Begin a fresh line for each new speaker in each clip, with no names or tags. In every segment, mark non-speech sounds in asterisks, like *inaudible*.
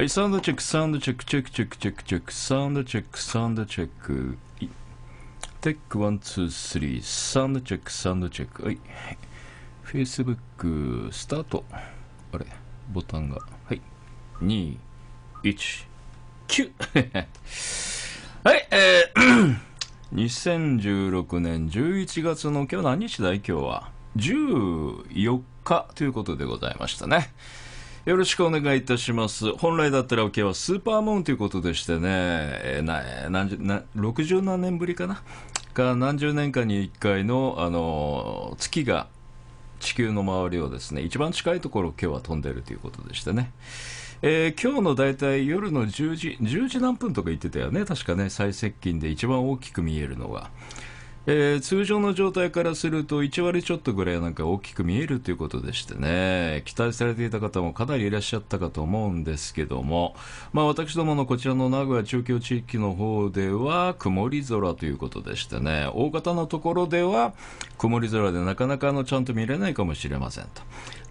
はい、サウンドチェック、サウンドチェック、チェック、チェック、チェック、チェック、サウンドチェック、サウンドチェック、テック、ワン、ツー、スリー、サウンドチェック、サウンドチェック、はい。フェイスブック、スタート。あれ、ボタンが。はい。2、1、9。*laughs* はい、えー、2016 *clears throat* 年11月の今日何日だい今日は。14日ということでございましたね。よろしくお願いいたします。本来だったらオケはスーパーモンということでしてね、えー、な何十な60何年ぶりかなか何十年間に1回の、あの月が地球の周りをですね、一番近いところを今日は飛んでるということでしてね。えー、今日の大体夜の10時、10時何分とか言ってたよね、確かね、最接近で一番大きく見えるのが。えー、通常の状態からすると1割ちょっとぐらいなんか大きく見えるということでしてね、期待されていた方もかなりいらっしゃったかと思うんですけども、まあ私どものこちらの名古屋中京地域の方では曇り空ということでしてね、大方のところでは曇り空でなかなかあのちゃんと見れないかもしれませんと。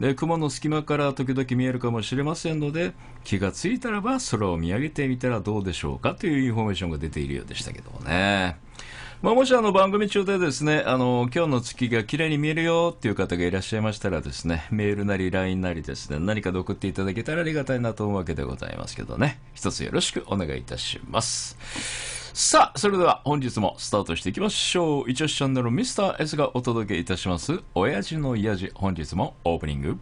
で、雲の隙間から時々見えるかもしれませんので、気がついたらば空を見上げてみたらどうでしょうかというインフォメーションが出ているようでしたけどもね。まあ、もしあの番組中でですね、あの、今日の月が綺麗に見えるよっていう方がいらっしゃいましたらですね、メールなり LINE なりですね、何かで送っていただけたらありがたいなと思うわけでございますけどね、一つよろしくお願いいたします。さあ、それでは本日もスタートしていきましょう。一押しチャンネル Mr.S がお届けいたします、親父のやじ、本日もオープニング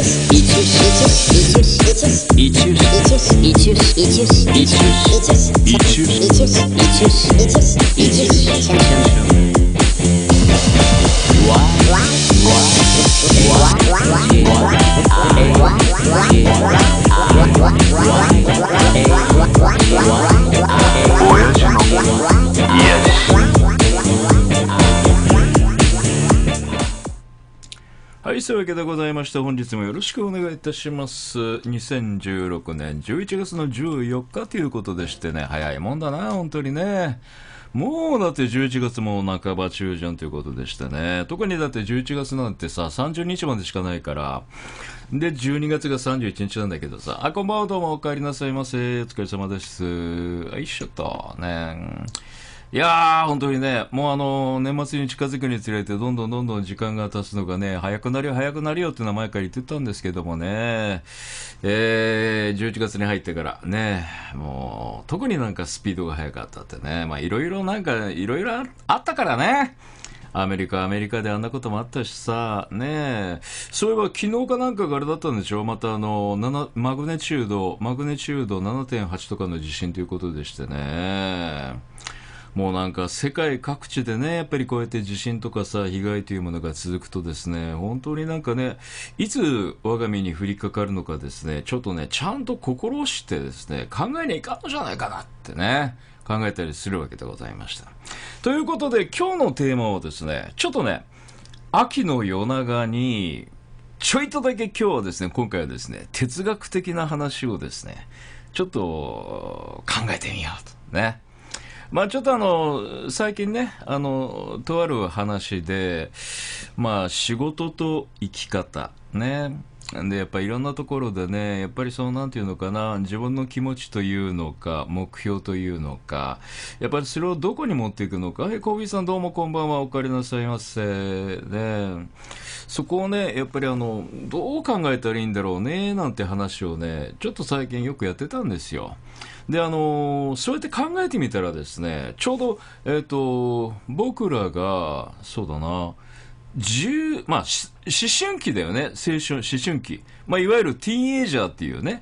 Original.
Yes.
はい、そういうわけでございまして、本日もよろしくお願いいたします。2016年11月の14日ということでしてね、早いもんだな、本当にね。もうだって11月も半ば中旬ということでしてね。特にだって11月なんてさ、30日までしかないから。で、12月が31日なんだけどさ、あ、こんばんはどうもお帰りなさいませ。お疲れ様です。よいしょっと、ね。いやー、本当にね、もうあの、年末に近づくにつれて、どんどんどんどん時間が経つのがね、早くなりよ、早くなるよって名前から言ってたんですけどもね、えー、11月に入ってからね、もう、特になんかスピードが速かったってね、まあいろいろなんか、いろいろあったからね、アメリカ、アメリカであんなこともあったしさ、ねえ、そういえば昨日かなんかがあれだったんでしょまたあの、マグネチュード、マグネチュード7.8とかの地震ということでしてね。もうなんか世界各地でね、やっぱりこうやって地震とかさ、被害というものが続くとですね、本当になんかね、いつ我が身に降りかかるのかですね、ちょっとね、ちゃんと心してですね、考えにゃいかんのじゃないかなってね、考えたりするわけでございました。ということで、今日のテーマはですね、ちょっとね、秋の夜長に、ちょいとだけ今日はですね、今回はですね、哲学的な話をですね、ちょっと考えてみようと。ね。まあ、ちょっとあの最近ねあの、とある話で、まあ、仕事と生き方、ね、でやっぱいろんなところでねやっぱりそのなんていうのかな自分の気持ちというのか目標というのかやっぱりそれをどこに持っていくのかはいコービーさんどうもこんばんはお帰りなさいませねそこをねやっぱりあのどう考えたらいいんだろうねなんて話をねちょっと最近よくやってたんですよで、あのー、そうやって考えてみたらですね、ちょうど、えっ、ー、と、僕らが、そうだな、10まあ、思春期だよね、青春、思春期。まあ、いわゆるティーンエイジャーっていうね、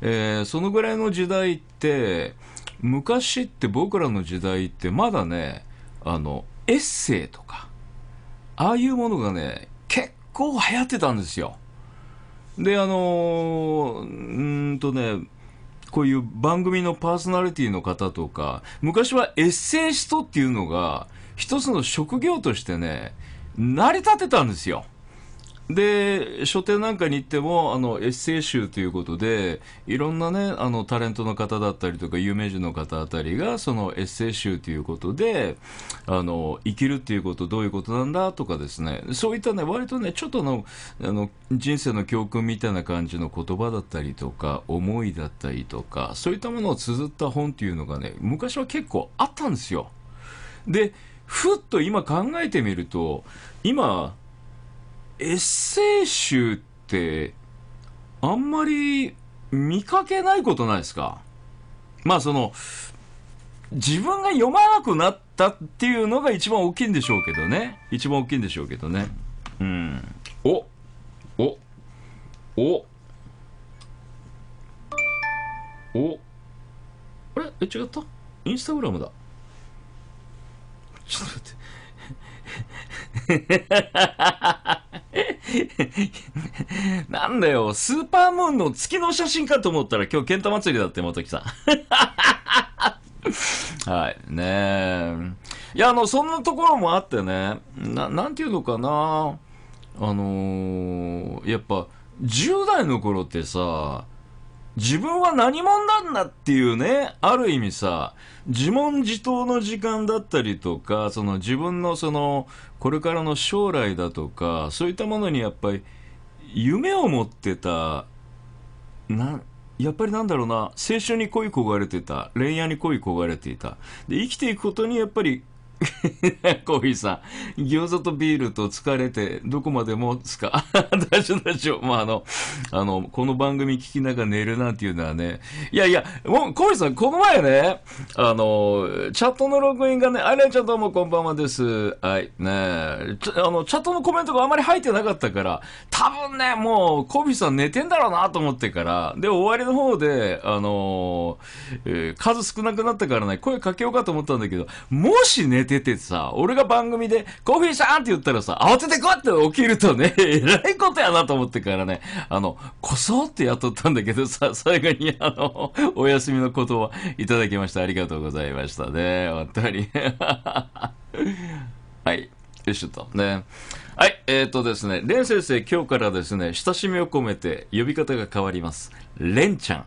えー、そのぐらいの時代って、昔って僕らの時代ってまだね、あの、エッセイとか、ああいうものがね、結構流行ってたんですよ。で、あのー、うんとね、こういう番組のパーソナリティの方とか、昔はエッセイストっていうのが、一つの職業としてね、成り立てたんですよ。で書店なんかに行ってもあのエッセイ集ということでいろんなねあのタレントの方だったりとか有名人の方あたりがそのエッセイ集ということであの生きるっていうことどういうことなんだとかですねそういったね割とねちょっとのあの人生の教訓みたいな感じの言葉だったりとか思いだったりとかそういったものを綴った本っていうのがね昔は結構あったんですよ。でふっと今考えてみると今エッセイ集ってあんまり見かけないことないですかまあその自分が読まなくなったっていうのが一番大きいんでしょうけどね一番大きいんでしょうけどねうんおおおおあれえ違ったインスタグラムだちょっと待って *laughs* *laughs* なんだよ、スーパームーンの月の写真かと思ったら今日ケンタ祭りだって、元木さん。*laughs* はい、ねえ。いや、あの、そんなところもあってね、な、なんていうのかな。あのー、やっぱ、10代の頃ってさ、自分は何者なんだっていうね、ある意味さ、自問自答の時間だったりとか、その自分のその、これからの将来だとか、そういったものにやっぱり、夢を持ってた、な、やっぱりなんだろうな、青春に恋焦がれてた、恋愛に恋焦がれていた。で、生きていくことにやっぱり *laughs* コーヒーさん、餃子とビールと疲れて、どこまでもつか、*laughs* 大丈夫大丈夫。まあ、あの、あの、この番組聞きながら寝るなんていうのはね、いやいや、もう、コーヒーさん、この前ね、あの、チャットのログインがね、あれちゃんどうもこんばんはです。はい、ねあの、チャットのコメントがあまり入ってなかったから、多分ね、もう、コーヒーさん寝てんだろうなと思ってから、で、終わりの方で、あの、えー、数少なくなったからね、声かけようかと思ったんだけど、もし寝て出てさ、俺が番組で、コーヒーシャーンって言ったらさ、慌ててこうって起きるとね、*laughs* えらいことやなと思ってからね、あの、こそって雇ったんだけどさ、*laughs* 最後にあの、お休みの言葉いただきました。ありがとうございましたね。本当に。*laughs* はい。よいしょと。ね。はい。えっ、ー、とですね、レン先生、今日からですね、親しみを込めて呼び方が変わります。レンちゃん。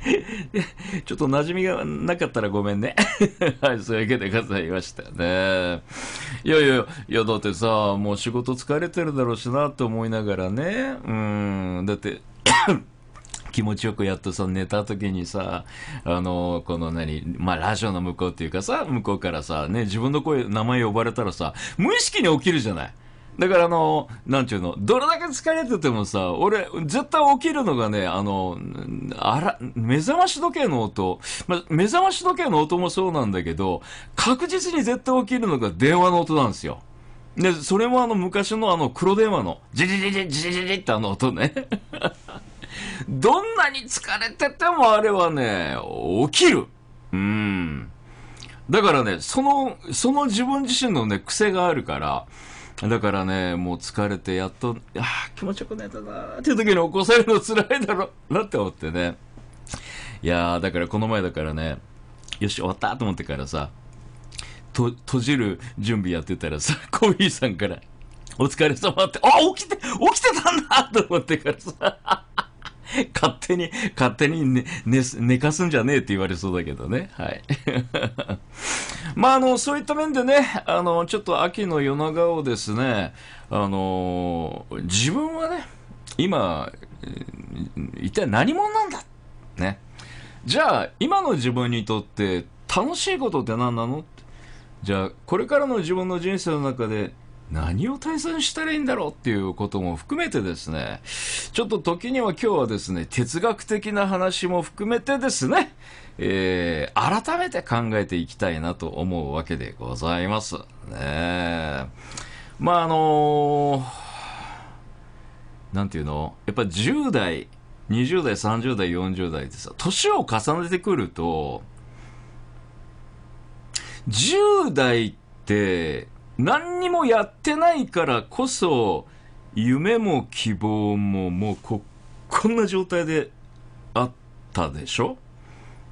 *laughs* ちょっと馴染みがなかったらごめんね。*laughs* はい、そういうわけでございましたね。いやいやいや、だってさ、もう仕事疲れてるだろうしなって思いながらね。うん、だって、*coughs* 気持ちよくやっとさ、寝た時にさ、あの、この何、まあ、ラジオの向こうっていうかさ、向こうからさ、ね、自分の声、名前呼ばれたらさ、無意識に起きるじゃない。だからあの、なんちゅうの、どれだけ疲れててもさ、俺、絶対起きるのがね、あの、あら、目覚まし時計の音、ま、目覚まし時計の音もそうなんだけど、確実に絶対起きるのが電話の音なんですよ。で、それもあの、昔のあの、黒電話の、ジリジリジリジリってあの音ね。*laughs* どんなに疲れててもあれはね、起きる。うん。だからね、その、その自分自身のね、癖があるから、だからね、もう疲れてやっと、ああ、
気持ちよく寝たなっていう時に起こされるの辛
いだろうなって思ってね。いやー、だからこの前だからね、よし、終わったと思ってからさ、と、閉じる準備やってたらさ、*laughs* コーヒーさんから、お疲れ様って、あ、起きて、起きてたんだと思ってからさ、*laughs* 勝手に、勝手に寝、ね、寝かすんじゃねえって言われそうだけどね。はい。*laughs* まあ、あの、そういった面でね、あの、ちょっと秋の夜長をですね、あの、自分はね、今、一体何者なんだね。じゃあ、今の自分にとって楽しいことって何なのじゃあ、これからの自分の人生の中で何を対戦したらいいんだろうっていうことも含めてですね、ちょっと時には今日はですね、哲学的な話も含めてですね、えー、改めて考えていきたいなと思うわけでございます。ねまああのー、なんていうのやっぱ10代、20代、30代、40代ってさ、年を重ねてくると、10代って、何にもやってないからこそ夢も希望ももうここんな状態であったでしょ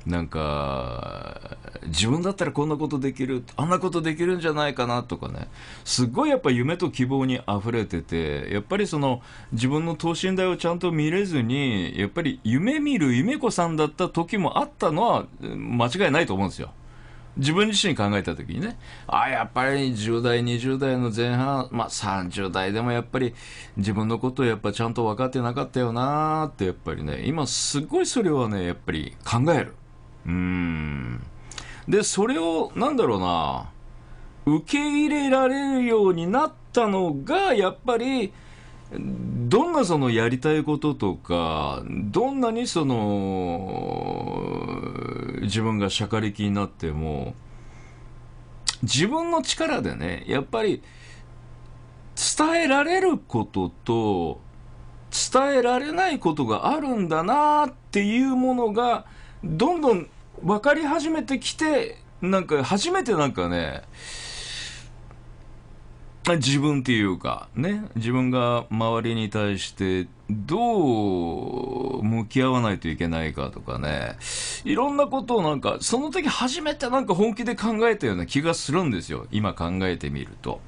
なんか自分だったらこんなことできるあんなことできるんじゃないかなとかねすごいやっぱ夢と希望にあふれててやっぱりその自分の等身大をちゃんと見れずにやっぱり夢見る夢子さんだった時もあったのは間違いないと思うんですよ。自分自身考えた時にね、あやっぱり10代、20代の前半、まあ30代でもやっぱり自分のことをやっぱちゃんと分かってなかったよなってやっぱりね、今すごいそれはね、やっぱり考える。うん。で、それを、なんだろうな、受け入れられるようになったのが、やっぱり、どんなそのやりたいこととか、どんなにその、自分がしゃかりきになっても、自分の力でね、やっぱり伝えられることと、伝えられないことがあるんだなっていうものが、どんどん分か
り始めてきて、
なんか初めてなんかね、自分っていうか、ね、自分が周りに対してどう向き合わないといけないかとかね、いろんなことをなんか、その時初めてなんか本気で考えたような気がするんですよ。今考えてみると。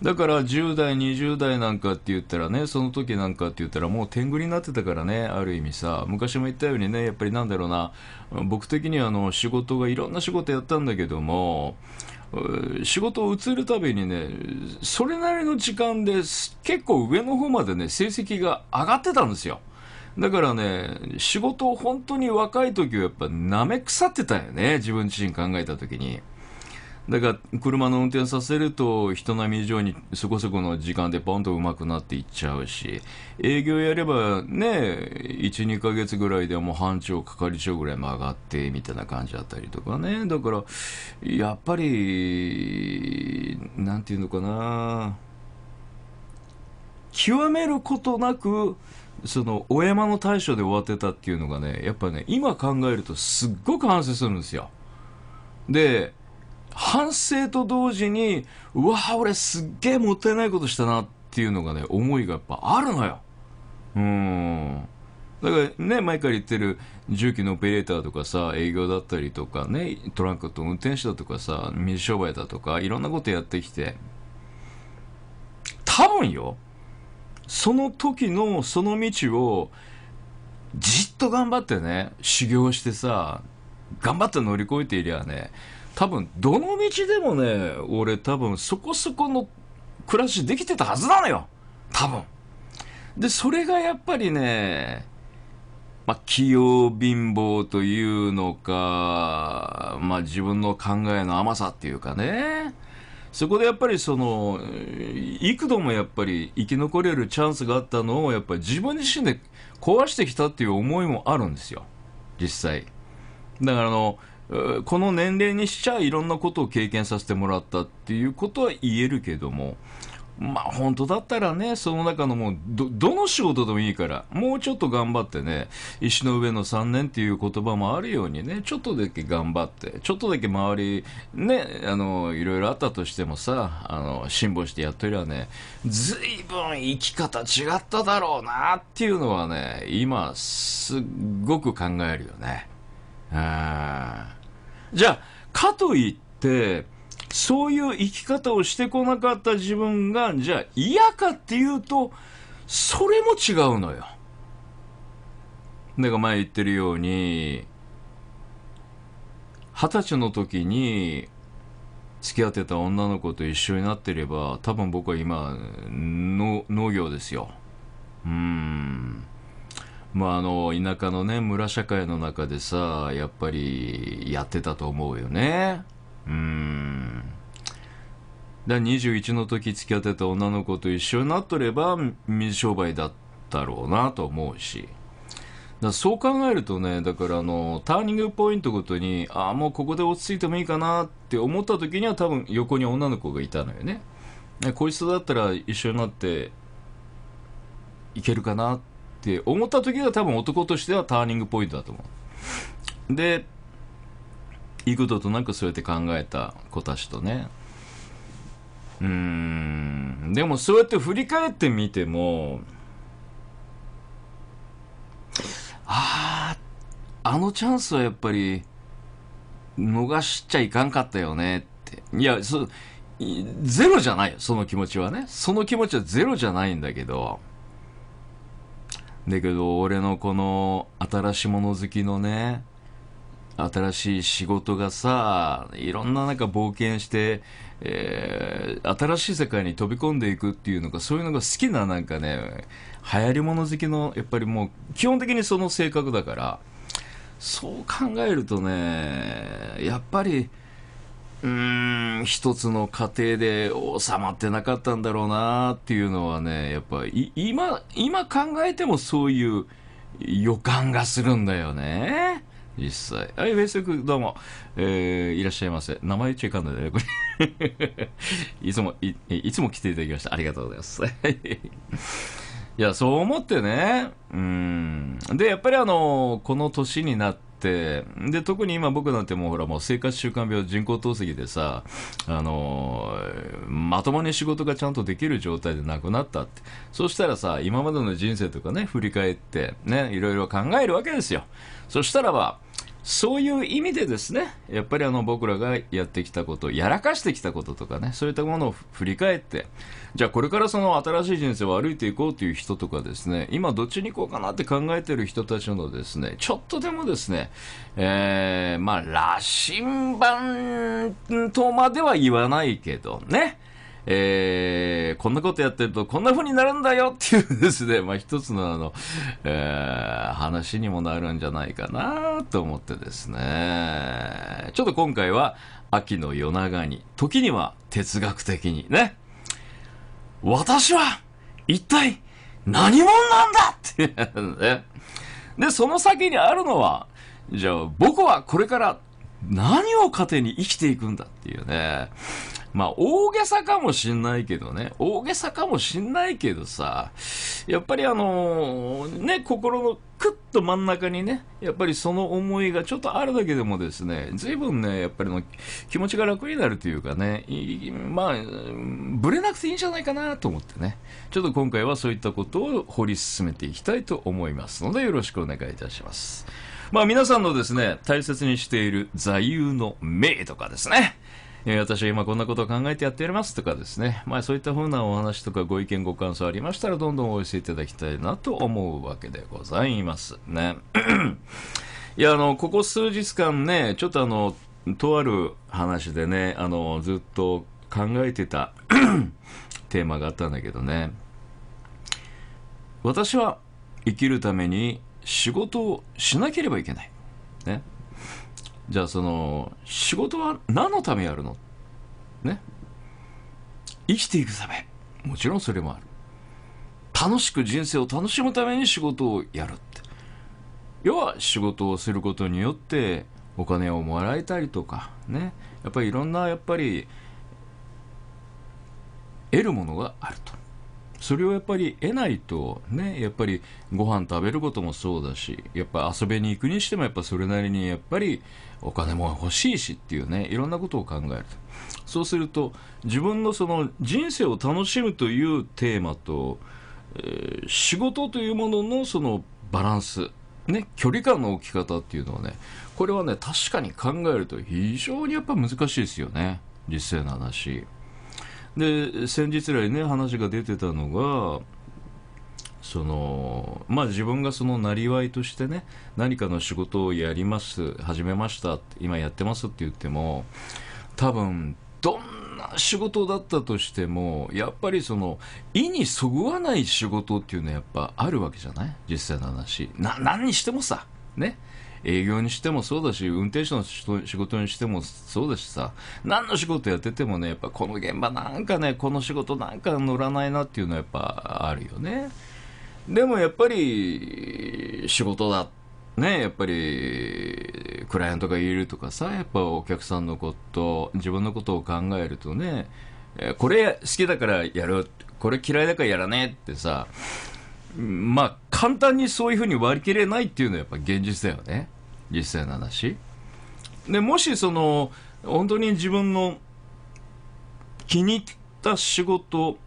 だから10代、20代なんかって言ったらね、その時なんかって言ったらもう天狗になってたからね、ある意味さ、昔も言ったようにね、やっぱりなんだろうな、僕的にはあの仕事がいろんな仕事やったんだけども、仕事を移るたびにね、それなりの時間で結構上の方までね、成績が上がってたんですよ。だからね、仕事を本当に若い時はやっぱ舐め腐ってたよね、自分自身考えた時に。だから車の運転させると人並み以上にそこそこの時間でポンとうまくなっていっちゃうし営業やればね12ヶ月ぐらいでもう班長係長ぐらい曲がってみたいな感じだったりとかねだからやっぱりなんていうのかな極めることなくそのお山の大将で終わってたっていうのがねやっぱね今考えるとすっごく反省するんですよ。で反省と同時に、うわ俺すっげえもったいないことしたなっていうのがね、思いがやっぱあるのよ。うん。だからね、前から言ってる重機のオペレーターとかさ、営業だったりとかね、トランクと運転手だとかさ、水商売だとか、いろんなことやってきて、多分よ、その時のその道を、じっと頑張ってね、修行してさ、頑張って乗り越えていりゃね、多分どの道でもね、俺多分そこそこの暮らしできてたはずなのよ。多分。で、それがやっぱりね、まあ、器用貧乏というのか、まあ、自分の考えの甘さっていうかね。そこでやっぱりその、幾度もやっぱり生き残れるチャンスがあったのを、やっぱり自分自身で壊してきたっていう思いもあるんですよ。実際。だからあの、この年齢にしちゃいろんなことを経験させてもらったっていうことは言えるけども、まあ本当だったらね、その中のもうど、どの仕事でもいいから、もうちょっと頑張ってね、石の上の3年っていう言葉もあるようにね、ちょっとだけ頑張って、ちょっとだけ周り、ね、あの、いろいろあったとしてもさ、あの、辛抱してやっとりゃね、ずいぶん生き方違っただろうなっていうのはね、今、すっごく考えるよね。あじゃあ、かといって、そういう生き方をしてこなかった自分が、じゃあ嫌かっていうと、それも違うのよ。だから前言ってるように、二十歳の時に付き合ってた女の子と一緒になってれば、多分僕は今、農業ですよ。うん。まあ、あの田舎のね村社会の中でさやっぱりやってたと思うよねうんだ21の時付き合ってた女の子と一緒になっとれば水商売だったろうなと思うしだそう考えるとねだからあのターニングポイントごとにああもうここで落ち着いてもいいかなって思った時には多分横に女の子がいたのよねこいつだったら一緒になっていけるかなってって思った時が多分男としてはターニングポイントだと思う。で、幾度となくそうやって考えた子たちとね。うん、でもそうやって振り返ってみても、ああ、あのチャンスはやっぱり逃しちゃいかんかったよねって。いや、そ、ゼロじゃないよ、その気持ちはね。その気持ちはゼロじゃないんだけど、だけど俺のこの新しいもの好きのね新しい仕事がさいろんなか冒険して、えー、新しい世界に飛び込んでいくっていうのがそういうのが好きななんかね流行り物好きのやっぱりもう基本的にその性格だからそう考えるとねやっぱりうん、一つの家庭で収まってなかったんだろうなっていうのはね、やっぱり今、今考えてもそういう予感がするんだよね。実際。はい、ウェイスブどうも、えー、いらっしゃいませ。名前言っちゃいかんのだこれ。*laughs* いつもい、いつも来ていただきました。ありがとうございます。*laughs* いや、そう思ってね。うん。で、やっぱりあの、この年になって、、で、特に今僕なんてもうほらもう生活習慣病人工透析でさ、あのー、まともに仕事がちゃんとできる状態で亡くなったって。そしたらさ、今までの人生とかね、振り返って、ね、いろいろ考えるわけですよ。そしたらば、そういう意味でですね、やっぱりあの僕らがやってきたこと、やらかしてきたこととかね、そういったものを振り返って、じゃあこれからその新しい人生を歩いていこうという人とかですね、今どっちに行こうかなって考えてる人たちのですね、ちょっとでもですね、えー、まあ羅針盤とまでは言わないけどね、えー、こんなことやってるとこんな風になるんだよっていうですね、まあ一つのあの、えー、話にもなるんじゃないかなと思ってですね、ちょっと今回は秋の夜長に、時には哲学的にね、私は一体何者なんだって、ね、で、その先にあるのは、じゃあ僕はこれから何を糧に生きていくんだっていうね。まあ、大げさかもしんないけどね、大げさかもしんないけどさ、やっぱりあのー、ね、心のクッと真ん中にね、やっぱりその思いがちょっとあるだけでもですね、随分ね、やっぱりの気持ちが楽になるというかね、まあ、ぶれなくていいんじゃないかなと思ってね、ちょっと今回はそういったことを掘り進めていきたいと思いますので、よろしくお願いいたします。まあ皆さんのですね、大切にしている座右の銘とかですね。え私は今こんなことを考えてやっておりますとかですね、まあ、そういったふうなお話とかご意見ご感想ありましたらどんどんお寄せいただきたいなと思うわけでございますね。*clears throat* いやあのここ数日間ねちょっとあのとある話でねあのずっと考えてた *clears throat* テーマがあったんだけどね私は生きるために仕事をしなければいけない。ね。じゃあその、仕事は何のためやるのね。生きていくため。もちろんそれもある。楽しく人生を楽しむために仕事をやるって。要は仕事をすることによってお金をもらえたりとかね。やっぱりいろんなやっぱり得るものがあると。それをやっぱり得ないとねやっぱりご飯食べることもそうだしやっぱ遊びに行くにしてもやっぱそれなりにやっぱりお金も欲しいしっていうねいろんなことを考えると。そうすると自分のその人生を楽しむというテーマと、えー、仕事というもののそのバランスね、距離感の置き方っていうのはね、これはね、確かに考えると非常にやっぱ難しいですよね。実際の話。で先日来ね話が出てたのがそのまあ自分がそのなりわいとしてね何かの仕事をやります始めました今やってますって言っても多分どんな仕事だったとしてもやっぱりその意にそぐわない仕事っていうのはやっぱあるわけじゃない実際の話何にしてもさね営業にしてもそうだし、運転手の仕事にしてもそうだしさ、何の仕事やっててもね、やっぱこの現場なんかね、この仕事なんか乗らないなっていうのはやっぱあるよね。でもやっぱり、仕事だ。ね、やっぱり、クライアントがいるとかさ、やっぱお客さんのこと、自分のことを考えるとね、これ好きだからやる、これ嫌いだからやらねえってさ、まあ、簡単にそういうふうに割り切れないっていうのはやっぱ現実だよね。実際の話。で、もしその、本当に自分の気に入った仕事、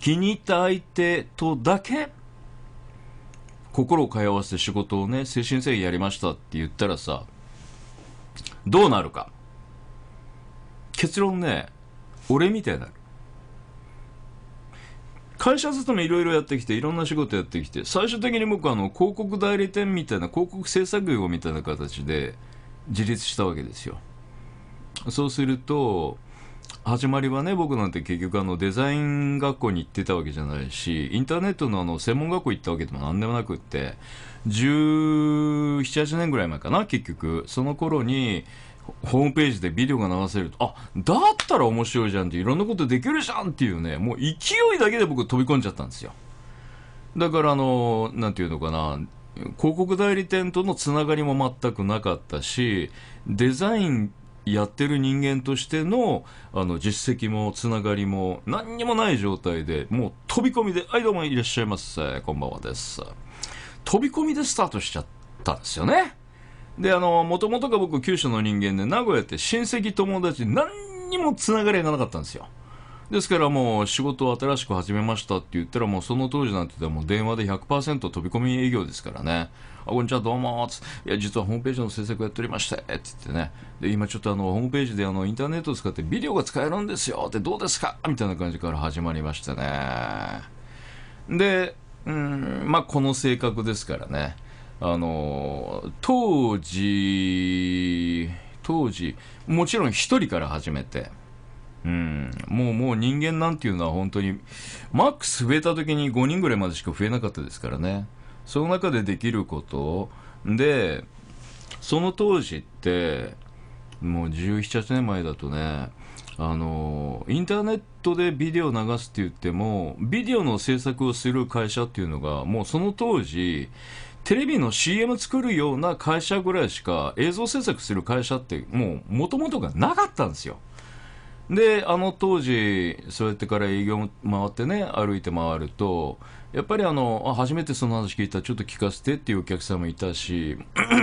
気に入った相手とだけ心を通わせて仕事をね、精神性やりましたって言ったらさ、どうなるか。結論ね、俺みたいになる。会社勤めいろいろやってきて、いろんな仕事やってきて、最終的に僕はあの広告代理店みたいな、広告制作業みたいな形で自立したわけですよ。そうすると、始まりはね、僕なんて結局あのデザイン学校に行ってたわけじゃないし、インターネットのあの専門学校行ったわけでも何でもなくって、17、8年ぐらい前かな、結局。その頃に、ホームページでビデオが流せると、あ、だったら面白いじゃんって、いろんなことできるじゃんっていうね、もう勢いだけで僕飛び込んじゃったんですよ。だから、あの、なんていうのかな、広告代理店とのつながりも全くなかったし、デザインやってる人間としてのあの実績もつながりも何にもない状態でもう飛び込みで「はいどうもいらっしゃいませこんばんはです」飛び込みでスタートしちゃったんですよねで、あの、もともとが僕、九州の人間で、名古屋って親戚、友達、何にもつながりがなかったんですよ。ですからもう仕事を新しく始めましたって言ったらもうその当時なんて言ったらもう電話で100%飛び込み営業ですからね。あ、こんにちは、どうもついや、実はホームページの制作やっておりまして、つってね。で、今ちょっとあの、ホームページであの、インターネットを使ってビデオが使えるんですよってどうですかみたいな感じから始まりましたね。で、うん、まあ、この性格ですからね。あの、当時、当時、もちろん一人から始めて、うん、もうもう人間なんていうのは本当に、マックス増えた時に5人ぐらいまでしか増えなかったですからね。その中でできることを、で、その当時って、もう17、8年前だとね、あの、インターネットでビデオ流すって言っても、ビデオの制作をする会社っていうのが、もうその当時、テレビの CM 作るような会社ぐらいしか映像制作する会社ってもう元々がなかったんですよ。であの当時そうやってから営業回ってね歩いて回るとやっぱりあのあ初めてその話聞いたらちょっと聞かせてっていうお客さんもいたし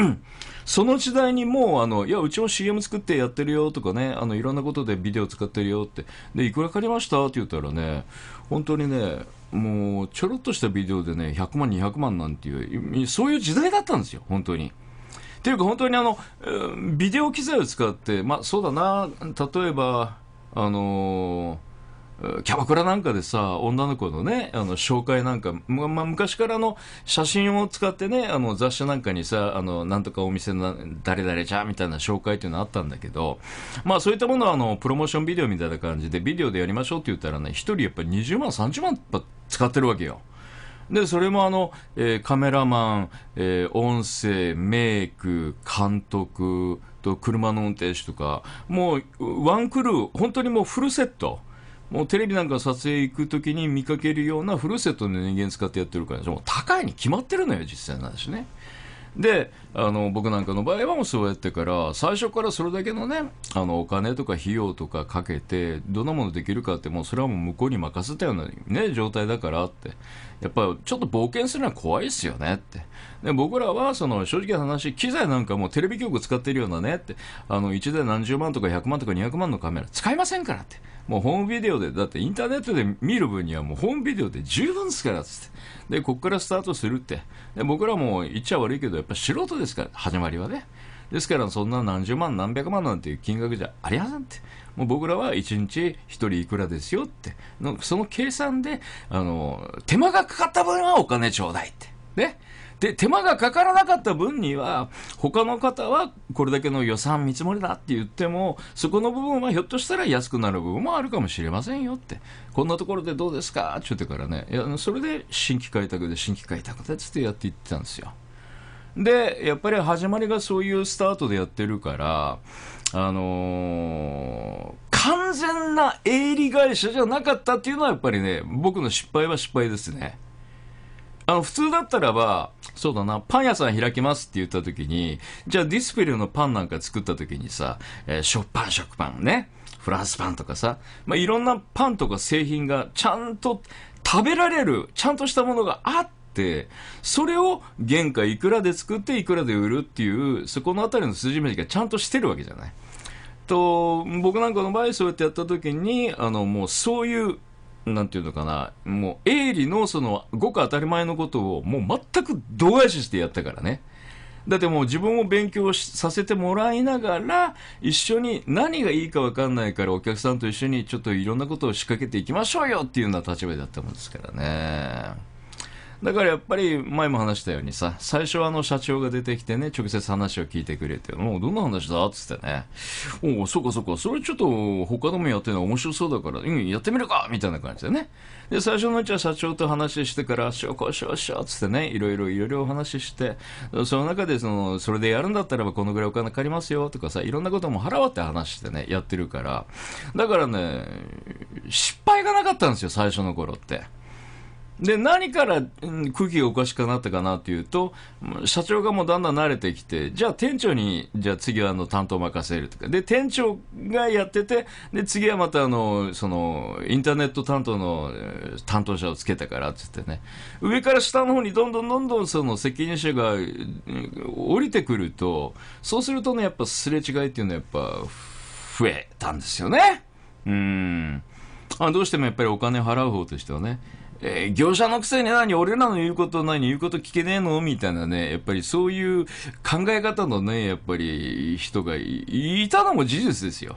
*clears throat* その時代にもうあのいやうちも CM 作ってやってるよとかねあのいろんなことでビデオ使ってるよってでいくらかかりましたって言ったらね本当にねもうちょろっとしたビデオでね、100万、200万なんていう、そういう時代だったんですよ、本当に。っていうか、本当にあの、ビデオ機材を使って、まあ、そうだな、例えば、あのーキャバクラなんかでさ、女の子のね、あの、紹介なんか、ま、まあ、昔からの写真を使ってね、あの、雑誌なんかにさ、あの、なんとかお店の誰々じゃみたいな紹介っていうのあったんだけど、まあ、そういったものは、あの、プロモーションビデオみたいな感じで、ビデオでやりましょうって言ったらね、一人やっぱり20万、30万使ってるわけよ。で、それもあの、えー、カメラマン、えー、音声、メイク、監督、と車の運転手とか、もう、ワンクルー、本当にもうフルセット。もうテレビなんか撮影行くときに見かけるようなフルセットの人間使ってやってるから、もう高いに決まってるのよ、実際なんですね。であの僕なんかの場合はもうそうやってから最初からそれだけのねあのお金とか費用とかかけてどんなものできるかってもうそれはもう向こうに任せたような、ね、状態だからってやっぱちょっと冒険するのは怖いですよねってで僕らはその正直な話機材なんかもテレビ局使ってるようなねってあの1台何十万とか100万とか200万のカメラ使いませんからってもうホームビデオでだってインターネットで見る分にはもうホームビデオで十分ですからっつってでここからスタートするってで僕らも言っちゃ悪いけどっぱ素人ですから、始まりはね。ですから、そんな何十万、何百万なんていう金額じゃありませんって。もう僕らは1日1人いくらですよって。のその計算で、あの、手間がかかった分はお金ちょうだいって。ね。で、手間がかからなかった分には、他の方はこれだけの予算見積もりだって言っても、そこの部分はひょっとしたら安くなる部分もあるかもしれませんよって、こんなところでどうですかって言ってからね、いやそれで新規開拓で新規開拓でつってやっていってたんですよ。で、やっぱり始まりがそういうスタートでやってるから、あのー、
完全な
営利会社じゃなかったっていうのはやっぱりね、僕の失敗は失敗ですね。あの、普通だったらば、そうだな、パン屋さん開きますって言った時に、じゃあディスプレイのパンなんか作った時にさ、えー、食パン食パンね、フランスパンとかさ、まあ、いろんなパンとか製品がちゃんと食べられる、ちゃんとしたものがあって、、それを原価いくらで作っていくらで売るっていう、そこのあたりの筋目がちゃんとしてるわけじゃない。と、僕なんかの場合、そうやってやった時に、あの、もうそういう、なんていうのかな、もう営利のその、ごく当たり前のことを、もう全く動画視してやったからね。だってもう自分を勉強させてもらいながら、一緒に何がいいか分かんないから、お客さんと一緒にちょっといろんなことを仕掛けていきましょうよっていうような立場だったもんですからね。だからやっぱり前も話したようにさ最初はあの社長が出てきてね直接話を聞いてくれて「うどんな話だ?」っつってね「おおそうかそうかそれちょっと他のもやってるの面白そうだから、うん、やってみるか!」みたいな感じでねで最初のうちは社長と話してから「しよこうしょしよう」っつってねいろいろいろいろお話ししてその中でそのそれでやるんだったらばこのぐらいお金かかりますよとかさいろんなことも払わって話してねやってるからだからね失敗がなかったんですよ最初の頃って。で、何から、うん、空気がおかしくなったかなというと、社長がもうだんだん慣れてきて、じゃあ店長に、じゃあ次はあの担当任せるとか、で、店長がやってて、で、次はまたあの、その、インターネット担当の担当者をつけたからって言ってね、上から下の方にどんどんどんどんその責任者が降りてくると、そうするとね、やっぱすれ違いっていうのはやっぱ増えたんですよね。うん。あどうしてもやっぱりお金払う方としてはね、えー、業者のくせに何、俺らの言うこと何、言うこと聞けねえのみたいなね、やっぱりそういう考え方のね、やっぱり人がいたのも事実ですよ。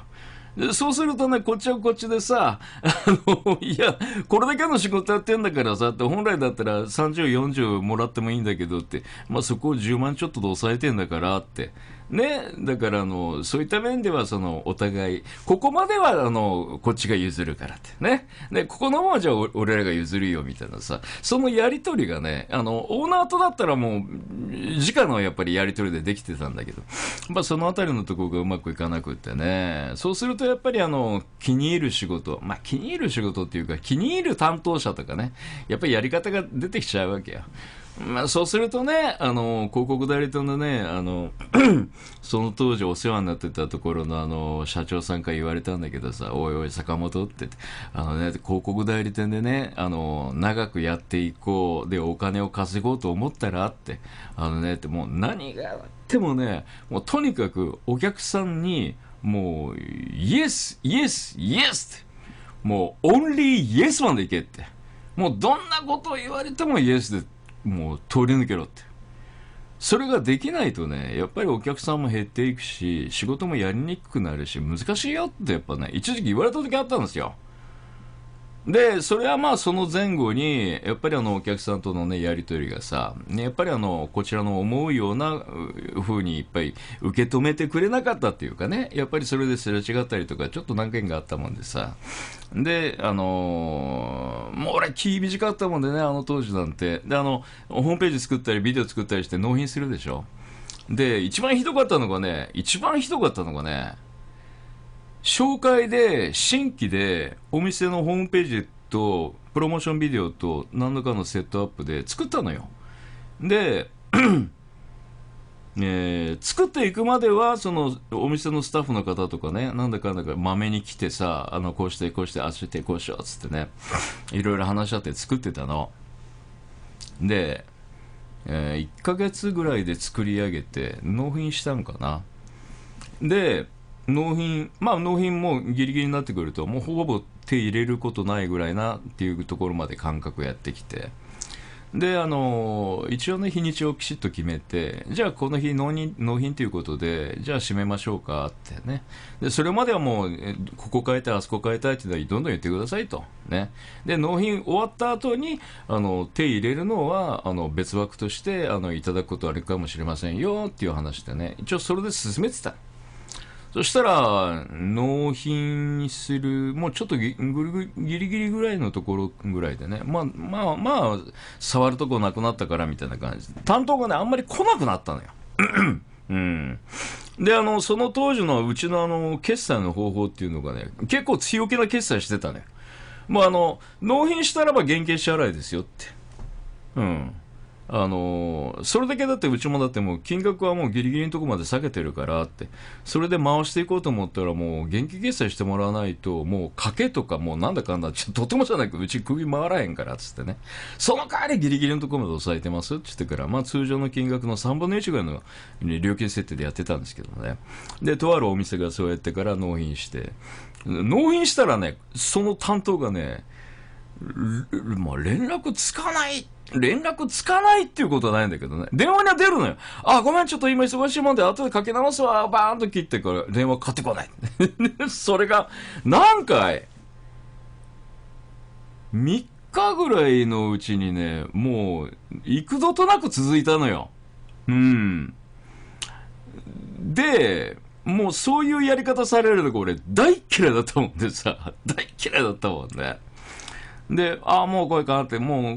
そうするとね、こっちはこっちでさ、あの、いや、これだけの仕事やってんだからさ、って本来だったら30、40もらってもいいんだけどって、まあそこを10万ちょっとで抑えてんだからって。ね、だからあの、そういった面では、その、お互い、ここまでは、あの、こっちが譲るからってね。で、ここのままじゃ俺らが譲るよ、みたいなさ、そのやりとりがね、あの、オーナーとだったらもう、直のやっぱりやりとりでできてたんだけど、まあ、そのあたりのところがうまくいかなくってね、そうするとやっぱりあの、気に入る仕事、まあ、気に入る仕事っていうか、気に入る担当者とかね、やっぱりやり方が出てきちゃうわけよ。まあ、そうするとね、あの、広告代理店のね、あの、*clears throat* その当時お世話になってたところの、あの、社長さんから言われたんだけどさ、おいおい、坂本って、あのね、広告代理店でね、あの、長くやっていこう、で、お金を稼ごうと思ったらって、あのね、ってもう何があってもね、もうとにかくお客さんに、もう、イエス、イエス、イエスって、もう、オンリーイエスまでいけって。もうどんなことを言われてもイエスでもう通り抜けろって。それができないとね、やっぱりお客さんも減っていくし、仕事もやりにくくなるし、難しいよってやっぱね、一時期言われた時あったんですよ。で、それはまあその前後に、やっぱりあのお客さんとのね、やり取りがさ、ね、やっぱりあの、こちらの思うような風にいっぱい受け止めてくれなかったっていうかね、やっぱりそれですれ違ったりとか、ちょっと何件があったもんでさ、で、あのー、もう俺、気短かったもんでね、あの当時なんて。で、あの、ホームページ作ったり、ビデオ作ったりして納品するでしょ。で、一番ひどかったのがね、一番ひどかったのがね、紹介で、新規で、お店のホームページと、プロモーションビデオと、何らかのセットアップで作ったのよ。で、*clears throat* えー、作っていくまではそのお店のスタッフの方とかねなんだかんだかまめに来てさあのこうしてこうしてあっちしてこうしようっつってね *laughs* いろいろ話し合って作ってたので、えー、1ヶ月ぐらいで作り上げて納品したんかなで納品、まあ、納品もギリギリになってくると、もうほぼ手入れることないぐらいなっていうところまで感覚やってきて、であの一応ね、日にちをきちっと決めて、じゃあこの日納品、納品ということで、じゃあ閉めましょうかってね、でそれまではもう、ここ変えたい、あそこ変えたいってどんどん言ってくださいと、ね、で納品終わった後にあの手入れるのはあの別枠としてあのいただくことあるかもしれませんよっていう話でね、一応それで進めてた。そしたら、納品する、もうちょっとギリギリぐらいのところぐらいでね、まあまあまあ、触るとこなくなったからみたいな感じで、担当がね、あんまり来なくなったのよ。うん。で、あの、その当時のうちのあの、決済の方法っていうのがね、結構強気な決済してたね。もうあの、納品したらば原金支払いですよって。うん。あのそれだけだってうちもだってもう金額はもうギリギリのとこまで下げてるからってそれで回していこうと思ったらもう現金決済してもらわないともう賭けとかもうなんだかんだとてもじゃなどうち首回らへんからっつってねその代わりギリギリのとこまで抑えてますって言ってからまあ通常の金額の3分の1ぐらいの料金設定でやってたんですけどねでとあるお店がそうやってから納品して納品したらねその担当がねまあ、連絡つかないって連絡つかないっていうことはないんだけどね。電話には出るのよ。あ、ごめん、ちょっと今忙しいもんで、後でかけ直すわ。バーンと切ってから、電話買ってこない。*laughs* それが、何回 ?3 日ぐらいのうちにね、もう、幾度となく続いたのよ。うん。で、もうそういうやり方されるのが俺大嫌いだったもんでさ、*laughs* 大嫌いだったもんね。で、ああ、もうこれかなって、も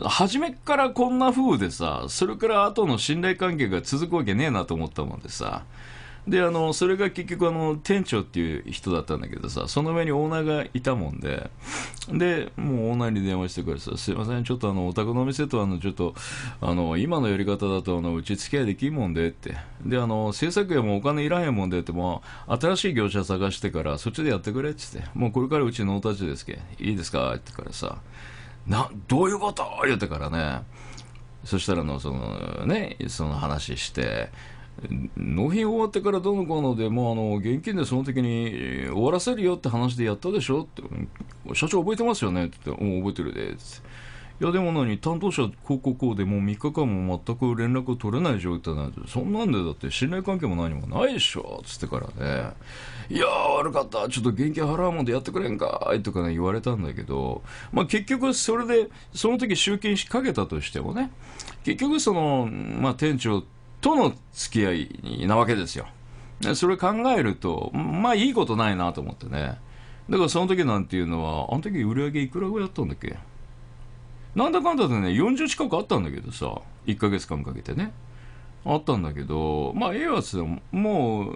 う、初めからこんな風でさ、それから後の信頼関係が続くわけねえなと思ったもんでさ、であのそれが結局あの店長っていう人だったんだけどさその上にオーナーがいたもんででもうオーナーに電話してくれてさ「すいませんちょっとあのお宅のお店とあのちょっとあの今のやり方だとあのうち付き合いできんもんで」ってであの制作費もお金いらへんもんでってもう新しい業者探してからそっちでやってくれっつって「もうこれからうちノータッチですけいいですか?」って言からさ「などういうこと?」言ってからねそしたらのそのねその話して納品終わってからどうのこうので、もうあの現金でその時に終わらせるよって話でやったでしょって、社長覚えてますよねって言って、覚えてるでって。いやでも何、担当者、こうこうこうでもう3日間も全く連絡取れない状態なんで、そんなんでだって信頼関係も何もないでしょっつってからね、いやー悪かった、ちょっと現金払うもんでやってくれんかいとかね、言われたんだけど、まあ結局それで、その時集金しかけたとしてもね、結局その、まあ店長って、との付き合いなわけですよ。それ考えると、まあいいことないなと思ってね。だからその時なんていうのは、あの時売り上げいくらぐらいだったんだっけなんだかんだでね、40近くあったんだけどさ、1ヶ月間かけてね。あったんだけど、まあ、ええつも、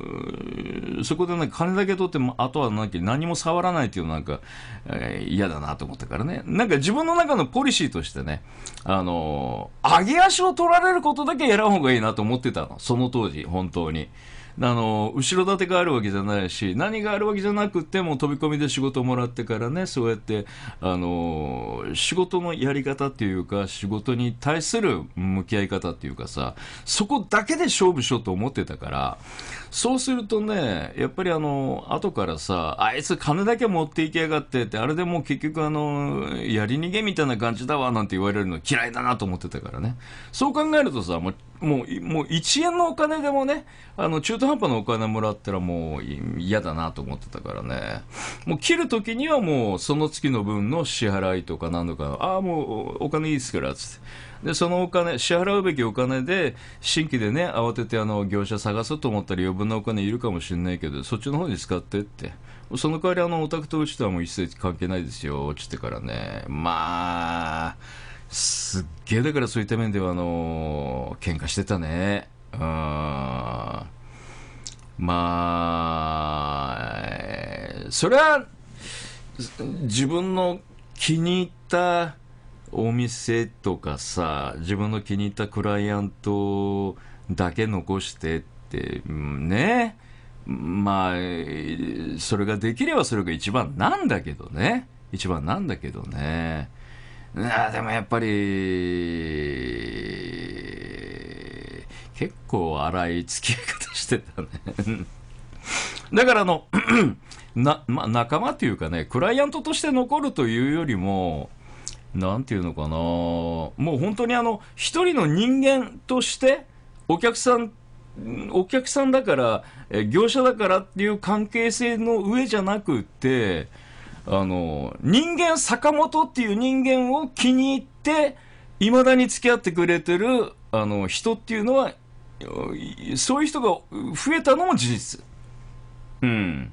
う、そこでなんか金だけ取っても、あとはなんか何も触らないっていうのなんか、えー、嫌だなと思ったからね。なんか自分の中のポリシーとしてね、あのー、上げ足を取られることだけ選ぶ方がいいなと思ってたの。その当時、本当に。あの後ろ盾があるわけじゃないし何があるわけじゃなくても飛び込みで仕事をもらってからねそうやってあの仕事のやり方っていうか仕事に対する向き合い方っていうかさそこだけで勝負しようと思ってたからそうするとねやっぱりあの後からさあいつ金だけ持っていきやがってってあれでもう結局あのやり逃げみたいな感じだわなんて言われるの嫌いだなと思ってたからねそう考えるとさもうもう、もう1円のお金でもね、あの、中途半端なお金もらったらもう嫌だなと思ってたからね。もう切るときにはもうその月の分の支払いとか何度か、ああ、もうお金いいっすから、つって。で、そのお金、支払うべきお金で、新規でね、慌ててあの、業者探そうと思ったら余分なお金いるかもしれないけど、そっちの方に使ってって。その代わりあの、オタクとうちとはもう一切関係ないですよ、落ってからね。まあ、すっげえだからそういった面ではあのー、喧嘩してたねうんまあそれは自分の気に入ったお店とかさ自分の気に入ったクライアントだけ残してってねまあそれができればそれが一番なんだけどね一番なんだけどねいやでもやっぱり、結構荒い付き合い方してたねだからあの、*clears throat* な、まあ、仲間というかね、クライアントとして残るというよりも、なんていうのかな、もう本当にあの、一人の人間として、お客さん、お客さんだから、業者だからっていう関係性の上じゃなくて、あの、人間坂本っていう人間を気に入って、未だに付き合ってくれてる、あの、人っていうのは、そういう人が増えたのも事実。うん。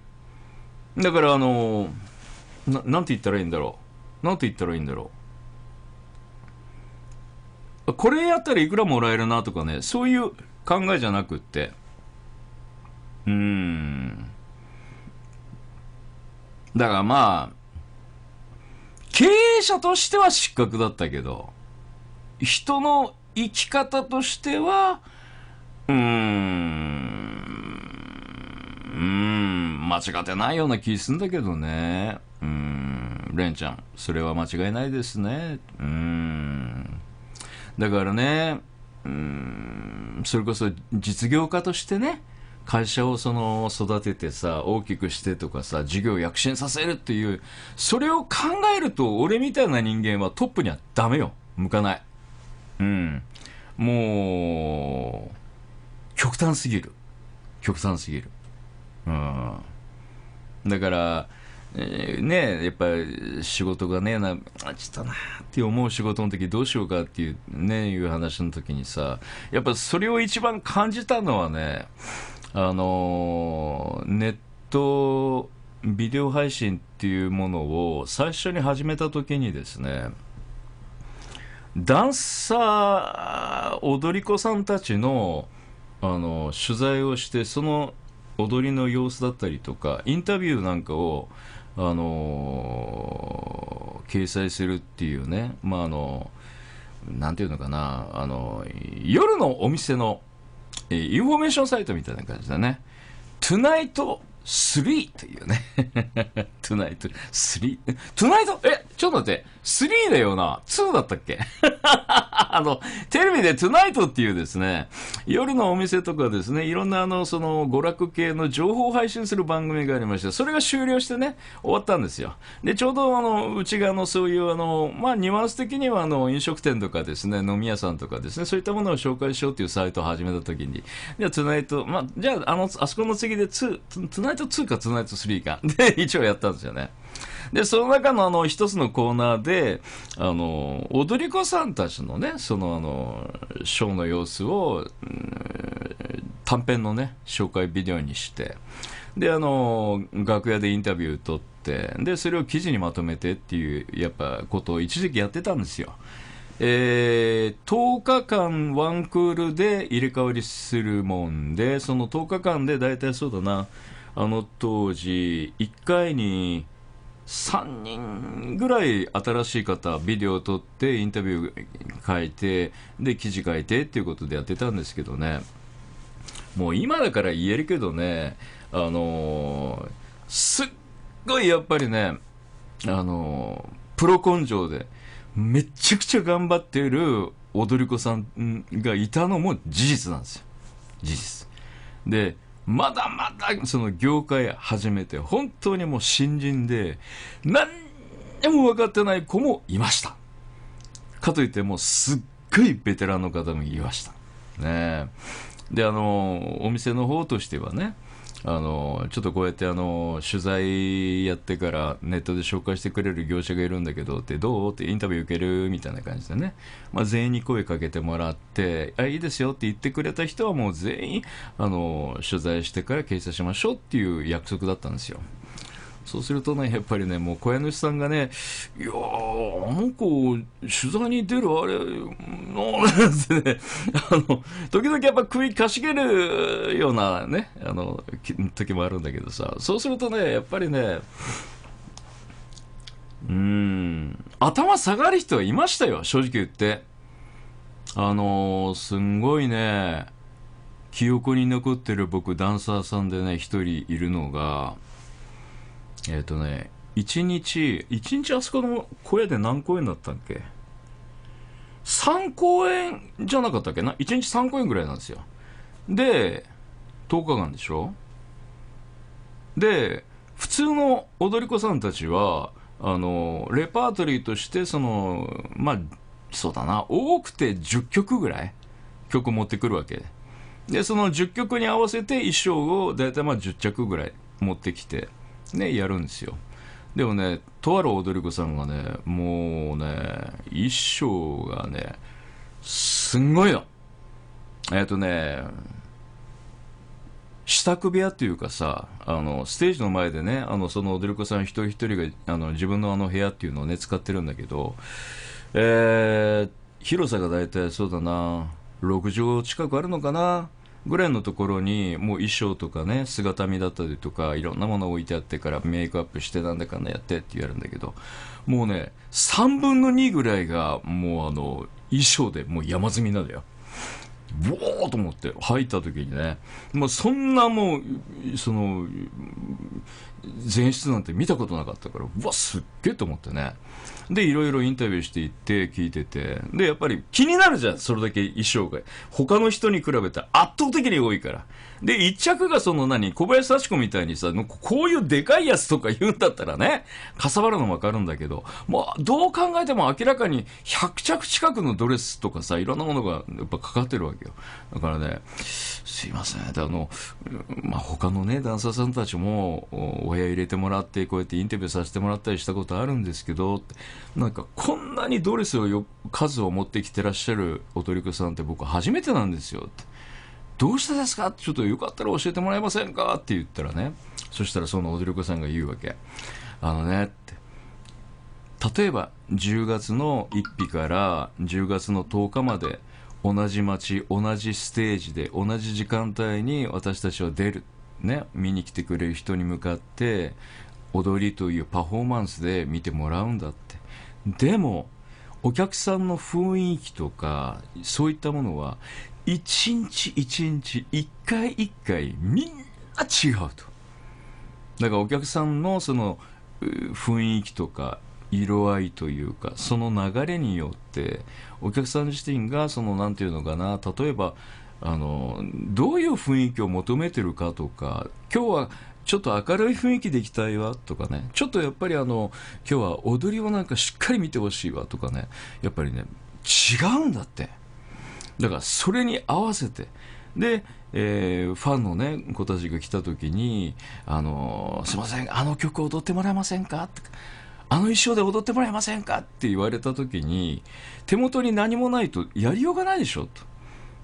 だから、あの、な、なんて言ったらいいんだろう。なんて言ったらいいんだろう。これやったらいくらもらえるなとかね、そういう考えじゃなくって。うーん。だからまあ、経営者としては失格だったけど、人の生き
方としては、
うーん、うーん、間違ってないような気すんだけどね。うーん、レンちゃん、それは間違いないですね。うーん。だからね、うーん、それこそ実業家としてね、会社をその育ててさ、大きくしてとかさ、事業を躍進させるっていう、それを考えると、俺みたいな人間はトップにはダメよ。向かない。うん。もう、極端すぎる。極端すぎる。うん。だから、えやっぱり仕事がねえなちょっとなって思う仕事の時どうしようかっていうねいう話の時にさやっぱそれを一番感じたのはねあのネットビデオ配信っていうものを最初に始めた時にですねダンサー踊り子さんたちのあの取材をしてその踊りの様子だったりとかインタビューなんかを、あのー、掲載するっていうね、まあ、あのなんていうのかなあの夜のお店のインフォメーションサイトみたいな感じだね。トゥナイト3というね。トゥナイト、3。トゥナイトえ、ちょっと待って。3だよな。2だったっけ *laughs* あの、テレビでトゥナイトっていうですね、夜のお店とかですね、いろんなあの、その、娯楽系の情報配信する番組がありまして、それが終了してね、終わったんですよ。で、ちょうどあの、うちがあの、そういうあの、まあ、ニュアンス的にはあの、飲食店とかですね、飲み屋さんとかですね、そういったものを紹介しようっていうサイトを始めた時に、じゃあトゥナイト、まあ、じゃああの、あそこの次で2、トゥナイトト2か2ナイト3か。*laughs* で、一応やったんですよね。で、その中のあの、一つのコーナーで、あの、踊り子さんたちのね、そのあの、ショーの様子を、うん、短編のね、紹介ビデオにして、で、あの、楽屋でインタビュー撮って、で、それを記事にまとめてっていう、やっぱ、ことを一時期やってたんですよ。えー、10日間ワンクールで入れ替わりするもんで、その10日間で大体そうだな、あの当時1回に3人ぐらい新しい方ビデオを撮ってインタビュー書いてで記事書いてっていうことでやってたんですけどねもう今だから言えるけどねあのすっごいやっぱりねあのプロ根性でめちゃくちゃ頑張っている踊り子さんがいたのも事実なんですよ事実でまだまだその業界始めて、本当にもう新人で、何にも分かってない子もいました。かといってもうすっごいベテランの方もいました。ねで、あの、お店の方としてはね、あのちょっとこうやってあの取材やってからネットで紹介してくれる業者がいるんだけどってどうってインタビュー受けるみたいな感じでね、まあ、全員に声かけてもらってあいいですよって言ってくれた人はもう全員あの取材してから掲載しましょうっていう約束だったんですよ。そうするとね、やっぱりね、もう小屋主さんがね、いやー、あの子、取材に出るあれ、なってね、*laughs* あの、時々やっぱ食いかしげるようなね、あの、時もあるんだけどさ、そうするとね、やっぱりね、うん、頭下がる人はいましたよ、正直言って。あのー、すんごいね、記憶に残ってる僕、ダンサーさんでね、一人いるのが、えっ、ー、とね、1日、1日あそこの小屋で何公演だったっけ ?3 公演じゃなかったっけな ?1 日3公演ぐらいなんですよ。で、10日間でしょで、普通の踊り子さんたちは、あの、レパートリーとして、その、まあ、そうだな、多くて10曲ぐらい曲持ってくるわけで。で、その10曲に合わせて衣装を大体まあ10着ぐらい持ってきて。ね、やるんですよ。でもね、とある踊り子さんがね、もうね、衣装がね、すんごいの。えっ、ー、とね、支度部屋っていうかさ、あの、ステージの前でね、あの、その踊り子さん一人一人が、あの、自分のあの部屋っていうのをね、使ってるんだけど、えー、広さが大体そうだな、6畳近くあるのかな。ぐらいのところにもう衣装とかね姿見だったりとかいろんなもの置いてあってからメイクアップしてなんだかんだやってって言われるんだけどもうね3分の2ぐらいがもうあの衣装でもう山積みなんだよ。ボーと思って入った時にね、まあ、そんなもうその前室なんて見たことなかったからうわすっげえと思ってねで、いろいろインタビューしていって、聞いてて。で、やっぱり気になるじゃん、それだけ衣装が。他の人に比べたら圧倒的に多いから。で、1着がその何、小林幸子みたいにさ、こういうでかいやつとか言うんだったらね、かさばるのわかるんだけど、もう、どう考えても明らかに100着近くのドレスとかさ、いろんなものがやっぱかかってるわけよ。だからね、すいません。あの、まあ、他のね、ダンサーさんたちも、お部屋入れてもらって、こうやってインタビューさせてもらったりしたことあるんですけど、なんか、こんなにドレスをよ、数を持ってきてらっしゃるお取り子さんって僕初めてなんですよって。どうしてですかちょっとよかったら教えてもらえませんかって言ったらね、そしたらその踊り子さんが言うわけ。あのね、って。例えば、10月の1日から10月の10日まで、同じ街、同じステージで、同じ時間帯に私たちは出る。ね、見に来てくれる人に向かって、踊りというパフォーマンスで見てもらうんだって。でも、お客さんの雰囲気とか、そういったものは、一日一日、一回一回、みんな違うと。だからお客さんのその雰囲気とか色合いというかその流れによってお客さん自身がその何て言うのかな例えばあのどういう雰囲気を求めてるかとか今日はちょっと明るい雰囲気でいきたいわとかねちょっとやっぱりあの今日は踊りをなんかしっかり見てほしいわとかねやっぱりね違うんだって。だからそれに合わせて、で、えー、ファンのね、子たちが来た時に、あのー、すみません、あの曲踊ってもらえませんかあの衣装で踊ってもらえませんかって言われた時に、手元に何もないとやりようがないでしょと。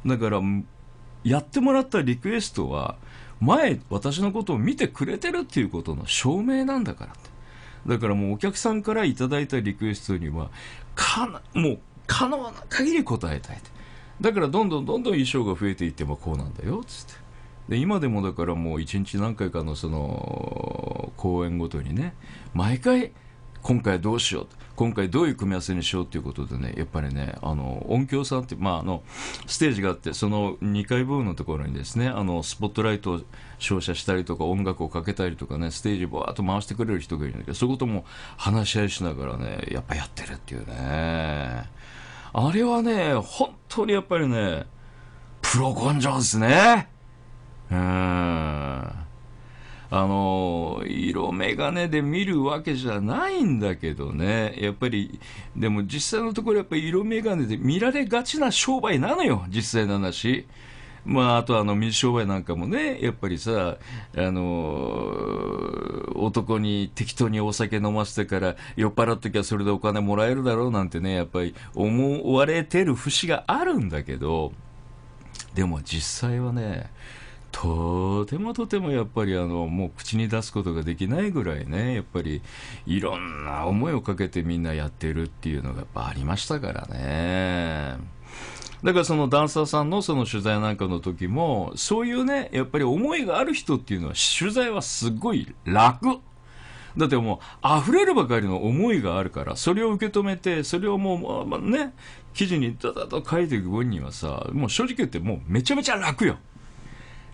だから、やってもらったリクエストは、前、私のことを見てくれてるっていうことの証明なんだからだからもうお客さんからいただいたリクエストには、かな、もう可能な限り答えたいだからどんどんどんどん衣装が増えていってもこうなんだよっつってで今でもだからもう1日何回かのその公演ごとにね毎回今回どうしよう今回どういう組み合わせにしようということでねやっぱりねあの音響さんって、まあ、あのステージがあってその2階部分のところにですねあのスポットライトを照射したりとか音楽をかけたりとかねステージバーッと回してくれる人がいるんだけどそういうことも話し合いしながらねやっぱやってるっていうね。あれはね、本当にやっぱりね、プロ根性ですね。うん。あの、色眼鏡で見るわけじゃないんだけどね。やっぱり、でも実際のところやっぱり色眼鏡で見られがちな商売なのよ、実際の話。まあ、あとあの水商売なんかもね、やっぱりさ、あの、男に適当にお酒飲ませてから、酔っ払っときゃそれでお金もらえるだろうなんてね、やっぱり思われてる節があるんだけど、でも実際はね、とてもとてもやっぱりあのもう口に出すことができないぐらいねやっぱりいろんな思いをかけてみんなやってるっていうのがやっぱありましたからね。だからそのダンサーさんのその取材なんかの時も、そういうね、やっぱり思いがある人っていうのは、取材はすごい楽。だってもう、溢れるばかりの思いがあるから、それを受け止めて、それをもう、まあ、ね、記事にだだと書いていく分にはさ、もう正直言ってもうめちゃめちゃ楽よ。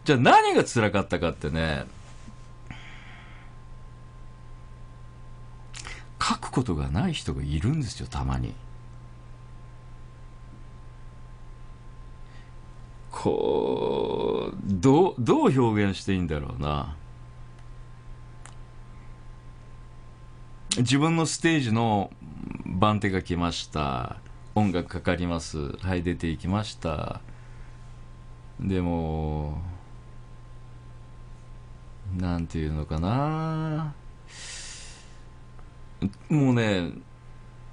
じゃあ何が辛かったかってね、書くことがない人がいるんですよ、たまに。こうどどう表現していいんだろうな自分のステージの番手が来ました音楽かかりますはい出ていきましたでもなんていうのかなもうね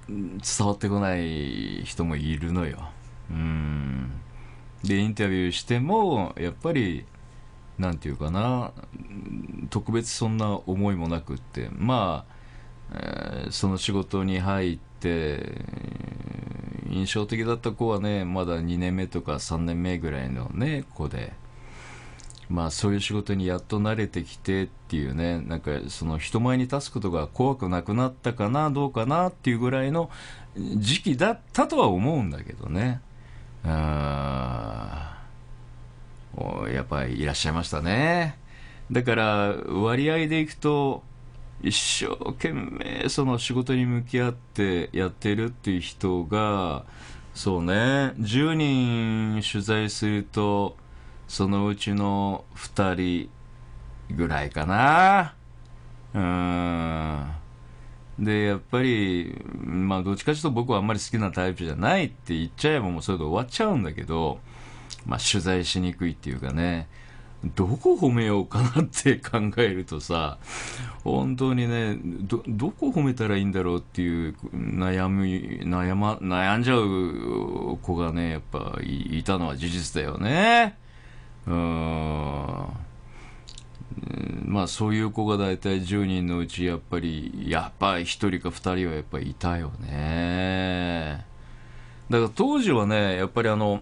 伝わってこない人もいるのようんでインタビューしてもやっぱりなんていうかな特別そんな思いもなくってまあ、えー、その仕事に入って印象的だった子はねまだ2年目とか3年目ぐらいのね子で。まあそういう仕事にやっと慣れてきてっていうね、なんかその人前に立つことが怖くなくなったかな、どうかなっていうぐらいの時期だったとは思うんだけどね。あやっぱりいらっしゃいましたね。だから割合でいくと一生懸命その仕事に向き合ってやってるっていう人がそうね10人取材するとそのうちの2人ぐらいかなうん。で、やっぱり、まあ、どっちかというと僕はあんまり好きなタイプじゃないって言っちゃえばもうそれで終わっちゃうんだけど、まあ、取材しにくいっていうかね、どこ褒めようかなって考えるとさ、本当にね、ど、どこ褒めたらいいんだろうっていう悩み、悩ま、悩んじゃう子がね、やっぱいたのは事実だよね。うん。まあそういう子が大体10人のうちやっぱりやっぱ1人か2人はやっぱりいたよねだから当時はねやっぱりあの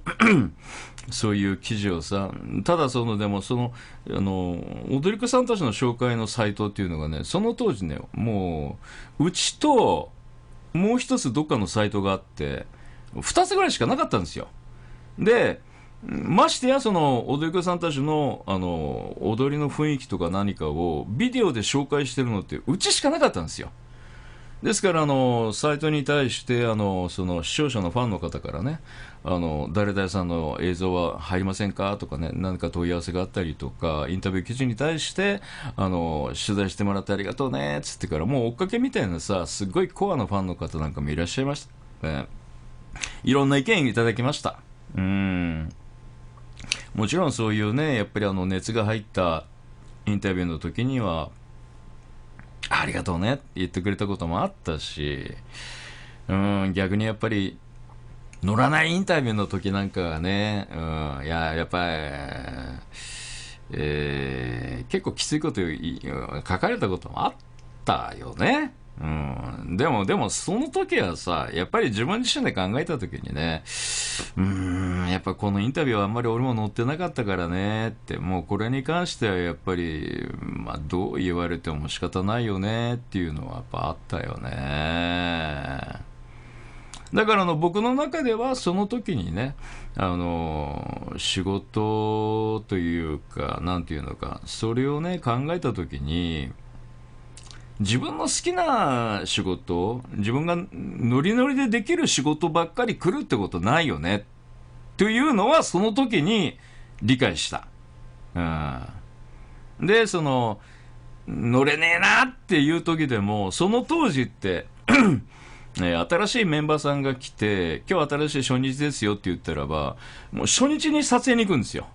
*clears throat* そういう記事をさただそのでもそのあの踊り子さんたちの紹介のサイトっていうのがねその当時ねもううちともう一つどっかのサイトがあって2つぐらいしかなかったんですよでましてやその踊り子さんたちのあの踊りの雰囲気とか何かをビデオで紹介してるのってうちしかなかったんですよですからあのサイトに対してあのその視聴者のファンの方からねあの誰々さんの映像は入りませんかとかね何か問い合わせがあったりとかインタビュー記事に対してあの取材してもらってありがとうねっつってからもう追っかけみたいなさすごいコアのファンの方なんかもいらっしゃいました、ね、いろんな意見いただきましたうんもちろんそういうね、やっぱりあの熱が入ったインタビューの時には、ありがとうねって言ってくれたこともあったし、うん、逆にやっぱり、乗らないインタビューの時なんかはね、うん、いや、やっぱり、えー、結構きついこと書かれたこともあったよね。うん、でも、でも、その時はさ、やっぱり自分自身で考えた時にね、うん、やっぱこのインタビューはあんまり俺も載ってなかったからねって、もうこれに関してはやっぱり、まあ、どう言われても仕方ないよねっていうのはやっぱあったよね。だからの僕の中ではその時にね、あの、仕事というか、なんていうのか、それをね、考えた時に、自分の好きな仕事、自分がノリノリでできる仕事ばっかり来るってことないよね。というのはその時に理解した。うん、で、その、乗れねえなっていう時でも、その当時って *clears throat* ね、新しいメンバーさんが来て、今日新しい初日ですよって言ったらば、もう初日に撮影に行くんですよ。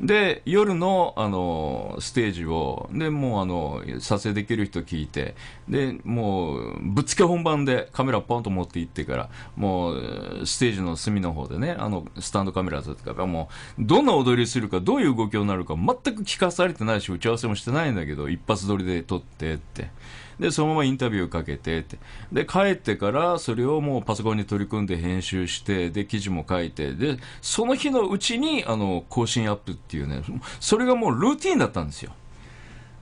で夜のあのステージをでもうあの撮影できる人聞いてでもうぶっつけ本番でカメラポンと持って行ってからもうステージの隅の方でねあのスタンドカメラとかもうどんな踊りするかどういう動きになるか全く聞かされてないし打ち合わせもしてないんだけど一発撮りで撮ってって。で、そのままインタビューかけてで、帰ってからそれをもうパソコンに取り組んで編集して、で、記事も書いて、で、その日のうちに、あの、更新アップっていうね、それがもうルーティンだったんですよ。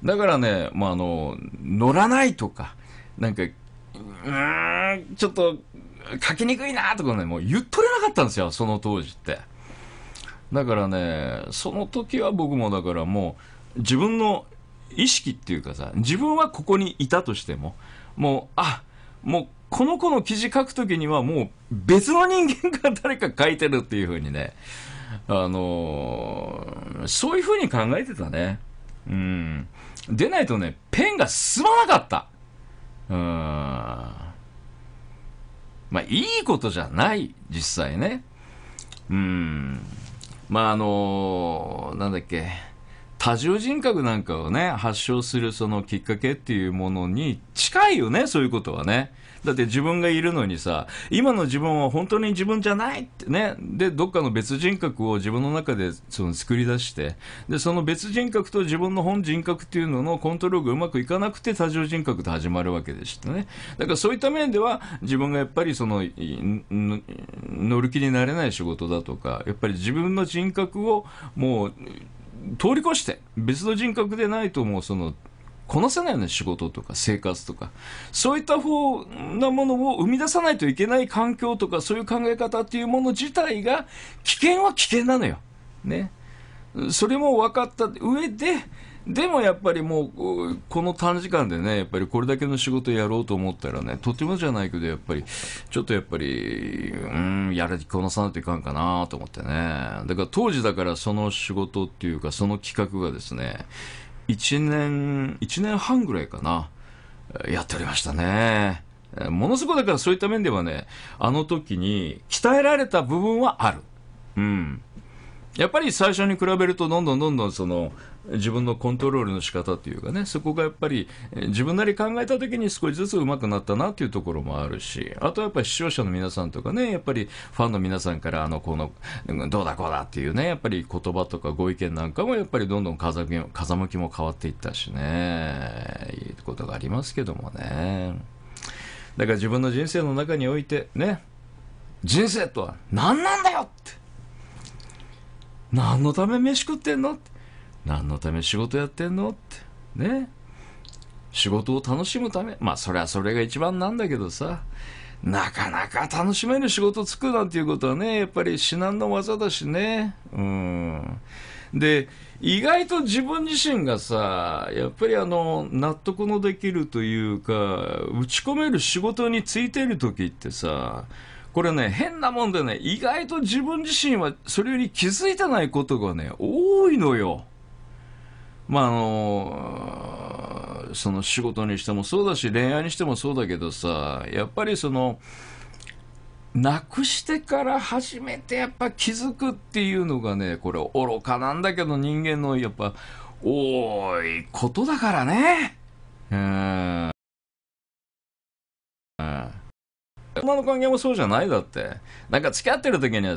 だからね、まあ、あの、乗らないとか、なんか、うん、ちょっと、書きにくいなとかね、もう言っとれなかったんですよ、その当時って。だからね、その時は僕もだからもう、自分の意識っていうかさ、自分はここにいたとしても、もう、あ、もう、この子の記事書くときにはもう別の人間が誰か書いてるっていうふうにね、あのー、そういうふうに考えてたね。うん。でないとね、ペンが進まなかった。うん。まあ、いいことじゃない、実際ね。うん。まあ、あのー、なんだっけ。多重人格なんかをね、発症するそのきっかけっていうものに近いよね、そういうことはね。だって自分がいるのにさ、今の自分は本当に自分じゃないってね、で、どっかの別人格を自分の中でその作り出して、で、その別人格と自分の本人格っていうののコントロールがうまくいかなくて多重人格と始まるわけでしたね。だからそういった面では、自分がやっぱりその、乗る気になれない仕事だとか、やっぱり自分の人格をもう、通り越して別の人格でないともうそのこなせないような仕事とか生活とかそういった方なものを生み出さないといけない環境とかそういう考え方っていうもの自体が危険は危険なのよ。ね。それも分かった上で、でもやっぱりもう、この短時間でね、やっぱりこれだけの仕事やろうと思ったらね、とてもじゃないけど、やっぱり、ちょっとやっぱり、うん、やりこなさないといかんかなと思ってね。だから当時だからその仕事っていうか、その企画がですね、1年、1年半ぐらいかな、やっておりましたね。ものすごくだからそういった面ではね、あの時に鍛えられた部分はある。うん。やっぱり最初に比べると、どんどんどんどんその、自分のコントロールの仕方というかね、そこがやっぱり自分なり考えた時に少しずつ上手くなったなというところもあるし、あとはやっぱり視聴者の皆さんとかね、やっぱりファンの皆さんからあの、この、どうだこうだっていうね、やっぱり言葉とかご意見なんかもやっぱりどんどん風向きも変わっていったしね、いいことがありますけどもね。だから自分の人生の中において、ね、人生とは何なんだよって。何のため飯食ってんのって。何のため仕事やってんのって。ね。仕事を楽しむため。まあ、それはそれが一番なんだけどさ。なかなか楽しめる仕事つくなんていうことはね、やっぱり至難の技だしね。うん。で、意外と自分自身がさ、やっぱりあの、納得のできるというか、打ち込める仕事についてる時ってさ、これね、変なもんでね、意外と自分自身はそれより気づいてないことがね、多いのよ。まああのその仕事にしてもそうだし恋愛にしてもそうだけどさやっぱりそのなくしてから初めてやっぱ気づくっていうのがねこれ愚かなんだけど人間のやっぱ多いことだ
からね
うん。馬の関係もそうじゃないだって。なんか、合ってる時には、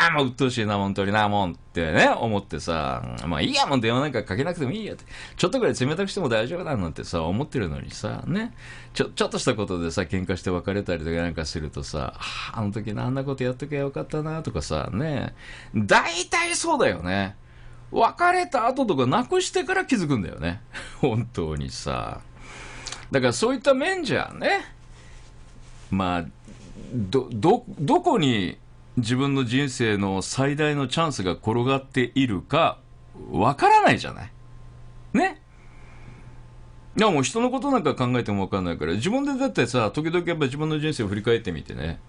ああ、もう鬱陶しいな、本当にな、もんってね、思ってさ、まあいいや、もう電話なんかかけなくてもいいやって。ちょっとぐらい冷たくしても大丈夫だなんてさ、思ってるのにさ、ね。ちょ、ちょっとしたことでさ、喧嘩して別れたりとかなんかするとさ、あの時のあんなことやっときゃよかったな、とかさ、ね。大体そうだよね。別れた後とかなくしてから気づくんだよね。本当にさ。だからそういった面じゃね。まあ、ど、ど、どこに自分の人生の最大のチャンスが転がっているか、わからないじゃない。ねいやもう人のことなんか考えてもわかんないから、自分でだってさ、時々やっぱ自分の人生を振り返ってみてね、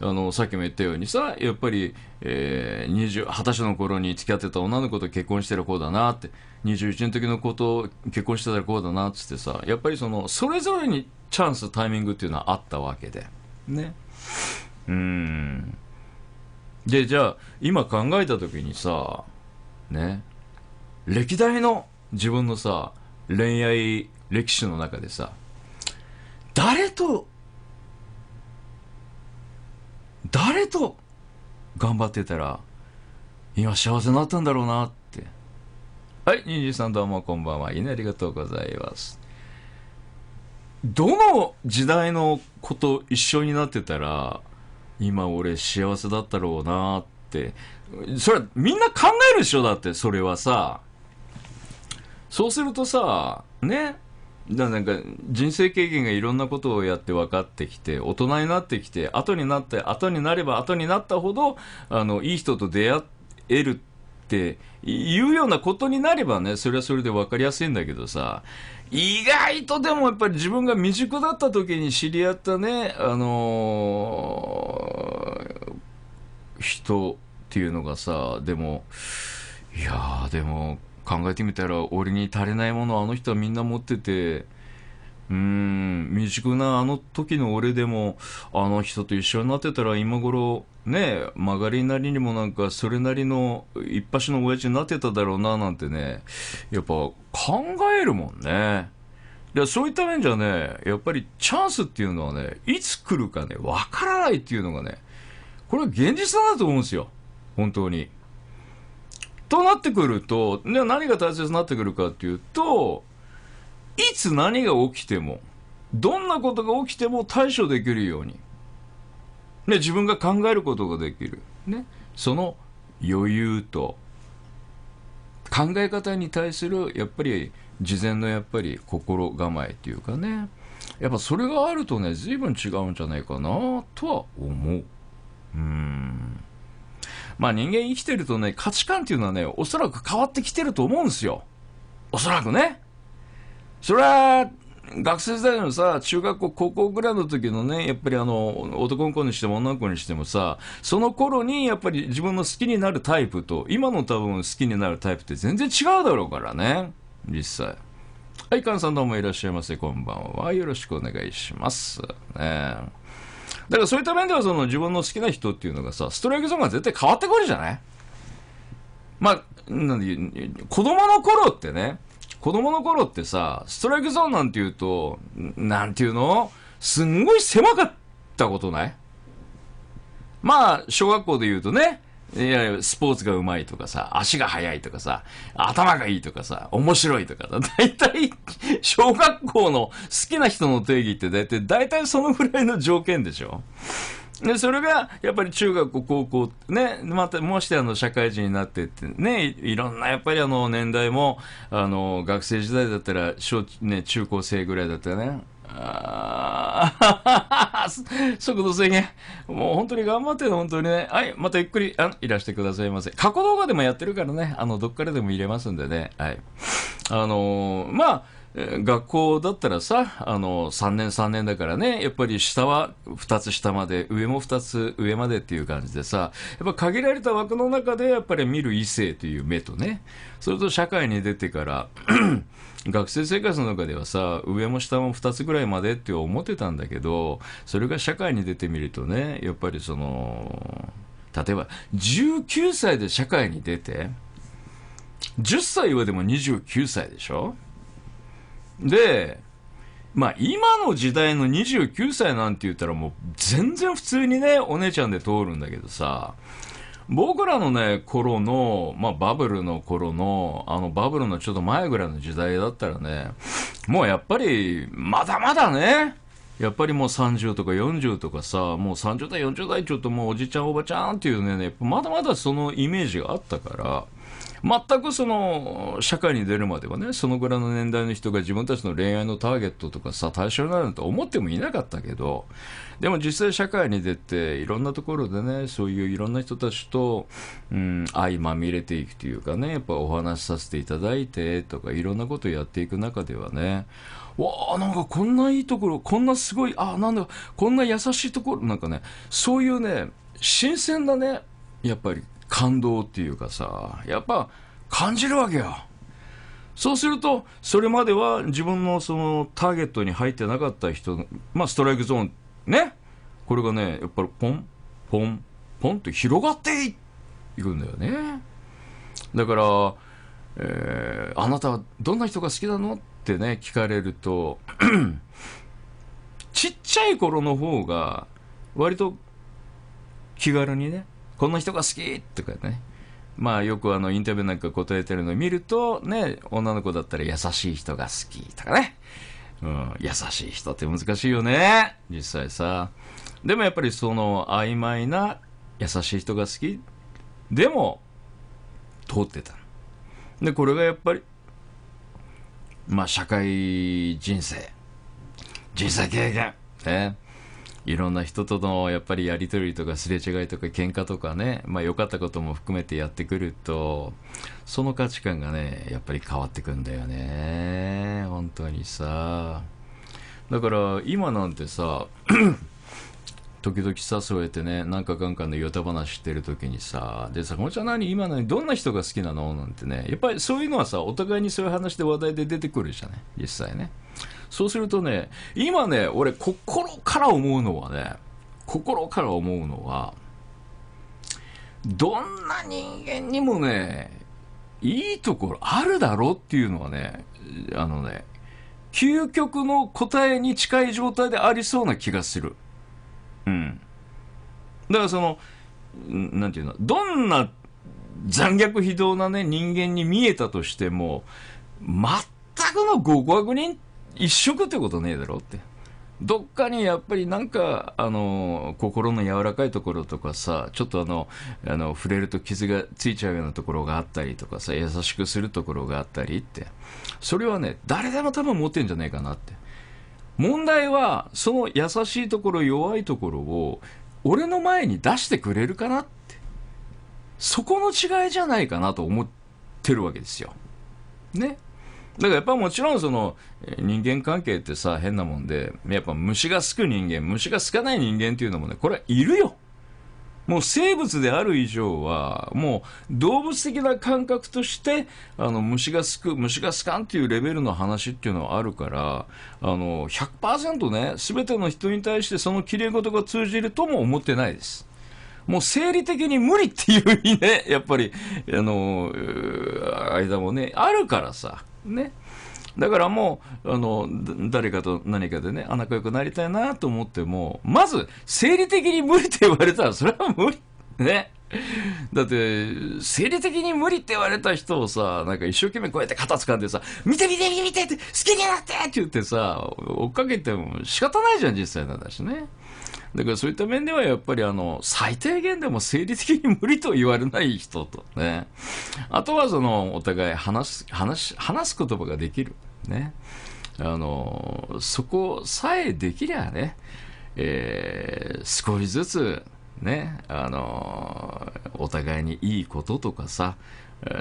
あの、さっきも言ったようにさ、やっぱり、えー、20、20歳の頃に付き合ってた女の子と結婚してる子だなって、21の時の子と結婚してたらこうだなっつってさ、やっぱりその、それぞれにチャンス、タイミングっていうのはあったわけで。ね。うん。で、じゃあ、今考えた時にさ、ね、歴代の自分のさ、恋愛歴史の中でさ、
誰と、誰と
頑張ってたら、今幸せになったんだろうなって。はい、23どうもこんばんは。いねありがとうございます。どの時代の子と一緒になってたら、今俺幸せだったろうなって、それはみんな考えるでしょだって、それはさ。そうするとさ、ね。だなんか人生経験がいろんなことをやって分かってきて大人になってきて後になって後になれば後になったほどあのいい人と出会えるっていうようなことになればねそれはそれで分かりやすいんだけどさ意外とでもやっぱり自分が未熟だった時に知り合ったね、あのー、人っていうのがさ、でも、いやーでも考えてみたら俺に足りないものあの人はみんな持ってて、うん、未熟なあの時の俺でも、あの人と一緒になってたら今頃、ね曲がりなりにもなんかそれなりの一発の親父になってただろうななんてねやっぱ考えるもんねでそういった面じゃねやっぱりチャンスっていうのはねいつ来るかねわからないっていうのがねこれは現実なだと思うんですよ本当に。となってくると、何が大切になってくるかっていうといつ何が起きてもどんなことが起きても対処できるようにね、自分が考えることができる。ね、その余裕と、考え方に対する、やっぱり、事前のやっぱり心構えっていうかね、やっぱそれがあるとね、随分違うんじゃないかなとは思う。うん。まあ人間生きてるとね、価値観っていうのはね、おそらく変わってきてると思うんですよ。おそらくね。それは、学生時代のさ、中学校、高校ぐらいの時のね、やっぱりあの、男の子にしても女の子にしてもさ、その頃にやっぱり自分の好きになるタイプと、今の多分好きになるタイプって全然違うだろうからね、実際。はい、カンさんどうもいらっしゃいませ、こんばんは。よろしくお願いします。ねだからそういった面ではその自分の好きな人っていうのがさ、ストライクゾーンが絶対変わってくるじゃないまあ、なんで、子供の頃ってね、子供の頃ってさ、ストライクゾーンなんて言うと、なんていうのすんごい狭かったことないまあ、小学校で言うとね、いや、スポーツが上手いとかさ、足が速いとかさ、頭がいいとかさ、面白いとかさ、*laughs* 大体、小学校の好きな人の定義って大体、大体そのぐらいの条件でしょで、それが、やっぱり中学校、高校、ね、また、もしてあの、社会人になってって、ね、いろんな、やっぱりあの、年代も、あの、学生時代だったら、小、ね、中高生ぐらいだったらね、あ *laughs* 速度制限。もう本当に頑張ってね、本当にね。はい、またゆっくり、あの、いらしてくださいませ。過去動画でもやってるからね、あの、どっからでも入れますんでね。はい。あのー、まあ、学校だったらさ、あの、3年3年だからね、やっぱり下は2つ下まで、上も2つ上までっていう感じでさ、やっぱ限られた枠の中でやっぱり見る異性という目とね、それと社会に出てから *clears throat* 学生生活の中ではさ、上も下も2つぐらいまでって思ってたんだけど、それが社会に出てみるとね、やっぱりその、例えば19歳で社会に出て、10歳はでも29歳でしょで、まあ今の時代の29歳なんて言ったらもう全然普通にね、お姉ちゃんで通るんだけどさ、僕らのね、頃の、まあバブルの頃の、あのバブルのちょっと前ぐらいの時代だったらね、もうやっぱり、まだまだね、やっぱりもう30とか40とかさ、もう30代、40代ちょっともうおじちゃん、おばちゃんっていうね、まだまだそのイメージがあったから、全くその、社会に出るまではね、そのぐらいの年代の人が自分たちの恋愛のターゲットとかさ、対象になると思ってもいなかったけど、でも実際社会に出て、いろんなところでね、そういういろんな人たちと、うん、相まみれていくというかね、やっぱお話しさせていただいてとか、いろんなことをやっていく中ではね、わあ、なんかこんないいところ、こんなすごい、あなんだ、こんな優しいところ、なんかね、そういうね、新鮮なね、やっぱり感動っていうかさ、やっぱ感じるわけよ。そうすると、それまでは自分のそのターゲットに入ってなかった人、まあストライクゾーン、ね。これがね、やっぱりポン、ポン、ポンって広がっていくんだよね。だから、えー、あなたはどんな人が好きなのってね、聞かれると、*clears throat* ちっちゃい頃の方が、割と気軽にね、この人が好きとかね。まあよくあのインタビューなんか答えてるのを見ると、ね、女の子だったら優しい人が好きとかね。うん、優しい人って難しいよね。実際さ。でもやっぱりその曖昧な優しい人が好き。でも、通ってた。で、これがやっぱり、まあ社会人生、人生経験、ね。いろんな人とのやっぱりやり取りとかすれ違いとか喧嘩とかね、まあ良かったことも含めてやってくると、その価値観がね、やっぱり変わってくんだよね。本当にさ。だから今なんてさ、*clears throat* 時々誘えうやってね、なんかかんかんのヨタ話してる時にさ、で、坂本ちゃん何今のにどんな人が好きなのなんてね、やっぱりそういうのはさ、お互いにそういう話で話題で出てくるじゃない、実際ね。そうするとね、今ね、俺心から思うのはね、心から思うのは、どんな人間にもね、いいところあるだろうっていうのはね、あのね、究極の答えに近い状態でありそうな気がする。うん。だからその、なんていうの、どんな残虐非道なね、人間に見えたとしても、全くの極悪人一色ってことねえだろって。どっかにやっぱりなんか、あの、心の柔らかいところとかさ、ちょっとあの、あの、触れると傷がついちゃうようなところがあったりとかさ、優しくするところがあったりって。それはね、誰でも多分持ってんじゃねえかなって。問題は、その優しいところ、弱いところを、俺の前に出してくれるかなって。そこの違いじゃないかなと思ってるわけですよ。ね。だからやっぱもちろんその人間関係ってさ変なもんでやっぱ虫が好く人間虫が好かない人間っていうのもねこれはいるよもう生物である以上はもう動物的な感覚としてあの虫が好く虫が好かんっていうレベルの話っていうのはあるからあの100%ね全ての人に対してその綺れ事が通じるとも思ってないです。もう生理的に無理っていうね、やっぱり、あの、間もね、あるからさ。ね。だからもう、あの、誰かと何かでね、あ仲良くなりたいなと思っても、まず、生
理的に無理って
言われたら、それは無理。*laughs* ね。だって、生理的に無理って言われた人をさ、なんか一生懸命こうやって肩掴んでさ、見て見て見て見てって、好きになってって言ってさ、追っかけても仕方ないじゃん、実際なんだしね。だからそういった面ではやっぱりあの、最低限でも生理的に無理と言われない人とね。あとはその、お互い話す、話、話す言葉ができる。ね。あの、そこさえできりゃね、えー、少しずつ、ね、あの、お互いにいいこととかさ、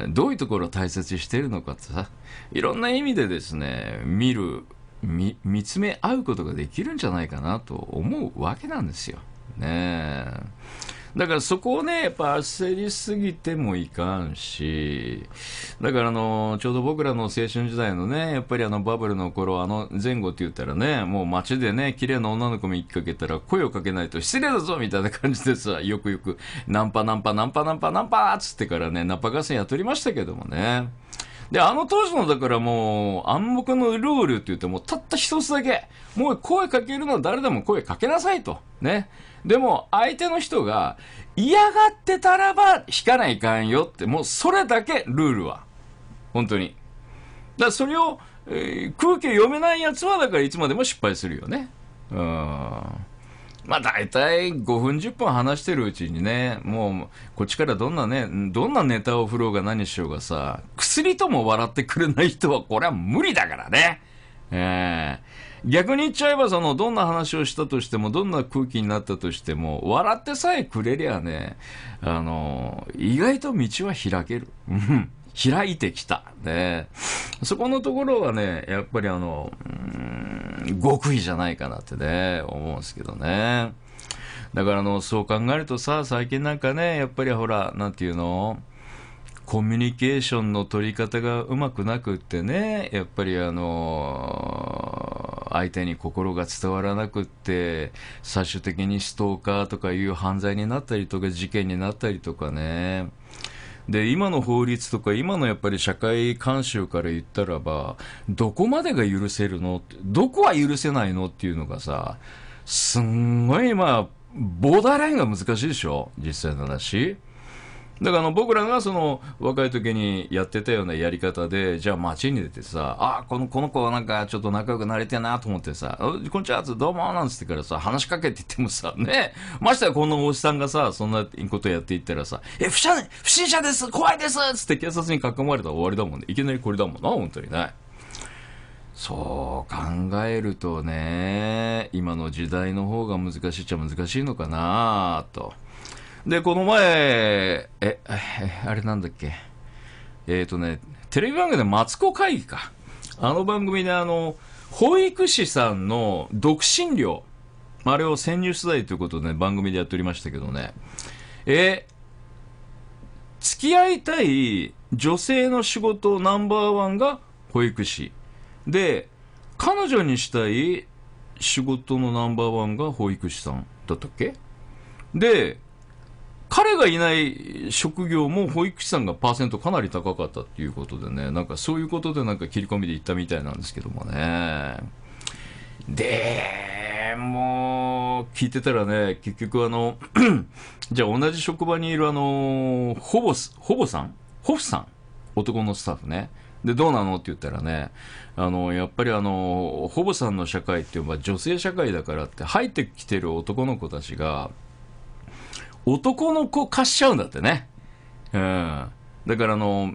どういうところを大切にしているのかってさ、いろんな意味でですね、見る見つめ合うことができるんじゃないかなと思うわけなんですよ。ねだからそこをね、やっぱ焦りすぎてもいかんし、だからあの、ちょうど僕らの青春時代のね、やっぱりあのバブルの頃、あの前後って言ったらね、もう街でね、綺麗な女の子見かけたら声をかけないと失礼だぞみたいな感じでさ、よくよく、ナンパナンパナンパナンパナンパっつってからね、ナンパ合戦やっておりましたけどもね。で、あの当時の、だからもう、暗黙のルールって言ってもうたった一つだけ、もう声かけるのは誰でも声かけなさいと。ね。でも、相手の人が嫌がってたらば引かないかんよって、もうそれだけルールは。本当に。だからそれを、えー、空気読めないやつは、だからいつまでも失敗するよね。うん。まあ大体5分10分話してるうちにね、もうこっちからどんなね、どんなネタを振ろうが何しようがさ、薬とも笑ってくれない人はこれは無理だからね。えー、逆に言っちゃえばその、どんな話をしたとしても、どんな空気になったとしても、笑ってさえくれりゃね、あの、意外と道は開ける。うん。開いてきた。ね、そこのところはね、やっぱりあの、うん、極意じゃないかなってね、思うんですけどね。だからあの、そう考えるとさ、最近なんかね、やっぱりほら、なんていうのコミュニケーションの取り方がうまくなくってね、やっぱりあの、相手に心が伝わらなくって、最終的にストーカーとかいう犯罪になったりとか、事件になったりとかね。で、今の法律とか、今のやっぱり社会慣習から言ったらば、どこまでが許せるのどこは許せないのっていうのがさ、すんごいあボーダーラインが難しいでしょ実際の話。だからあの僕らがその若い時にやってたようなやり方で、じゃあ街に出てさ、あこのこの子はなんかちょっと仲良くなれてなと思ってさ、こんにちは、どうもなんつってからさ、話しかけてってもさ、ね、ましてはこのおじさんがさ、そんなことやっていったらさ、え、不審不審者です怖いですつって警察に囲まれたら終わりだもんね。いきなりこれだもんな、本当にね。そう考えるとね、今の時代の方が難しいっちゃ難しいのかなと。で、この前、え、あれなんだっけ。えっ、ー、とね、テレビ番組でマツコ会議か。あの番組であの、保育士さんの独身料。あれを潜入取材ということで、ね、番組でやっておりましたけどね。え、付き合いたい女性の仕事ナンバーワンが保育士。で、彼女にしたい仕事のナンバーワンが保育士さんだったっけで、彼がいない職業も保育士さんがパーセントかなり高かったっていうことでね、なんかそういうことでなんか切り込みで行ったみたいなんですけどもね。で、もう、聞いてたらね、結局あの、*clears throat* じゃあ同じ職場にいるあの、ほぼ、ほぼさんホフさん男のスタッフね。で、どうなのって言ったらね、あの、やっぱりあの、ほぼさんの社会っていうのは女性社会だからって入ってきてる男の子たちが、男の子貸しちゃうんだってね。うん。だからあの、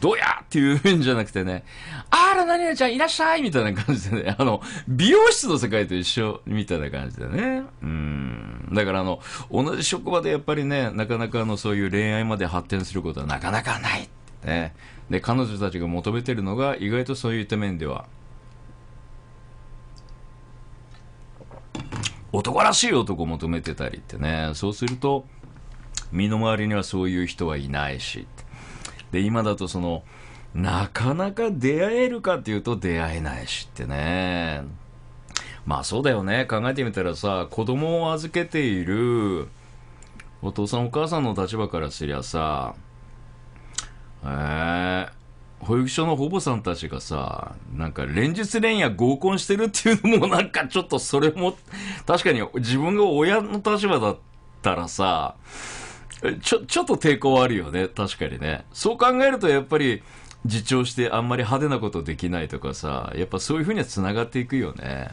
どやっていうんじゃなくてね、あら、何々ちゃんいらっしゃいみたいな感じでね、あの、美容室の世界と一緒みたいな感じでね。うん。だからあの、同じ職場でやっぱりね、なかなかあの、そういう恋愛まで発展することはなかなかない。ね。で、彼女たちが求めてるのが、意外とそういった面では、男らしい男を求めてたりってね、そうすると、身の回りにはそういう人はいないし。で、今だとその、なかなか出会えるかっていうと出会えないしってね。まあそうだよね。考えてみたらさ、子供を預けているお父さんお母さんの立場からすりゃさ、えー、保育所の保母さんたちがさ、なんか連日連夜合コンしてるっていうのもなんかちょっとそれも、確かに自分が親の立場だったらさ、ちょ、ちょっと抵抗あるよね、確かにね。そう考えるとやっぱり、自重してあんまり派手なことできないとかさ、やっぱそういうふうには繋がっていくよね。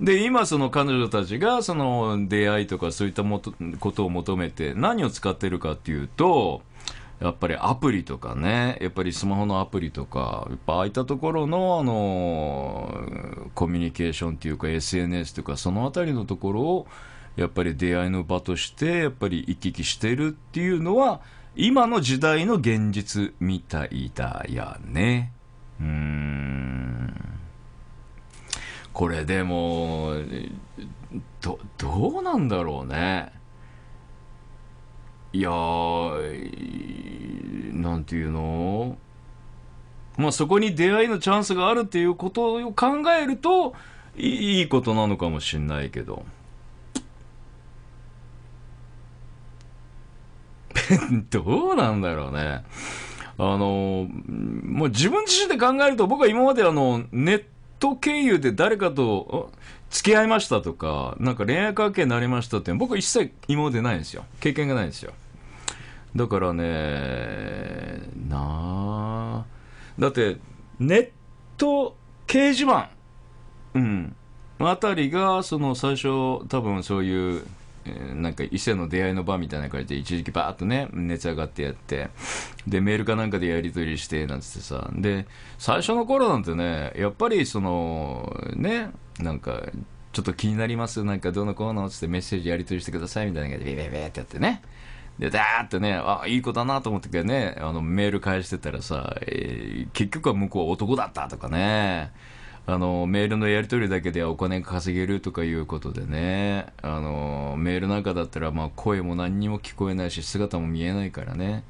で、今その彼女たちがその出会いとかそういったもとことを求めて何を使ってるかっていうと、やっぱりアプリとかね、やっぱりスマホのアプリとか、やっぱああいったところの、あの、コミュニケーションっていうか SNS というか、その辺りのところを、やっぱり出会いの場として、やっぱり行き来してるっていうのは、今の時代の現実みたいだよね。うん。これでも、ど、どうなんだろうね。いやー、なんていうのまあそこに出会いのチャンスがあるっていうことを考えると、いいことなのかもしんないけど。*laughs* どうなんだろうね。あの、もう自分自身で考えると、僕は今まであの、ネット経由で誰かと付き合いましたとか、なんか恋愛関係になりましたって、僕は一切今までないんですよ。経験がないんですよ。だからね、なあ。だって、ネット掲示板、うん、あたりが、その最初、多分そういう、えなんか異性の出会いの場みたいな感じで一時期バーッとね、熱上がってやって、で、メールかなんかでやり取りして、なんつってさ、で、最初の頃なんてね、やっぱりその、ね、なんか、ちょっと気になります、なんかどうのこうのつってメッセージやり取りしてくださいみたいな感じで、ビビビってやってね。で、だーってね、あ、いい子だなと思ってね、あの、メール返してたらさ、えー、結局は向こうは男だったとかね、あの、メールのやり取りだけではお金稼げるとかいうことでね、あの、メールなんかだったら、まあ、声も何にも聞こえないし、姿も見えないからね。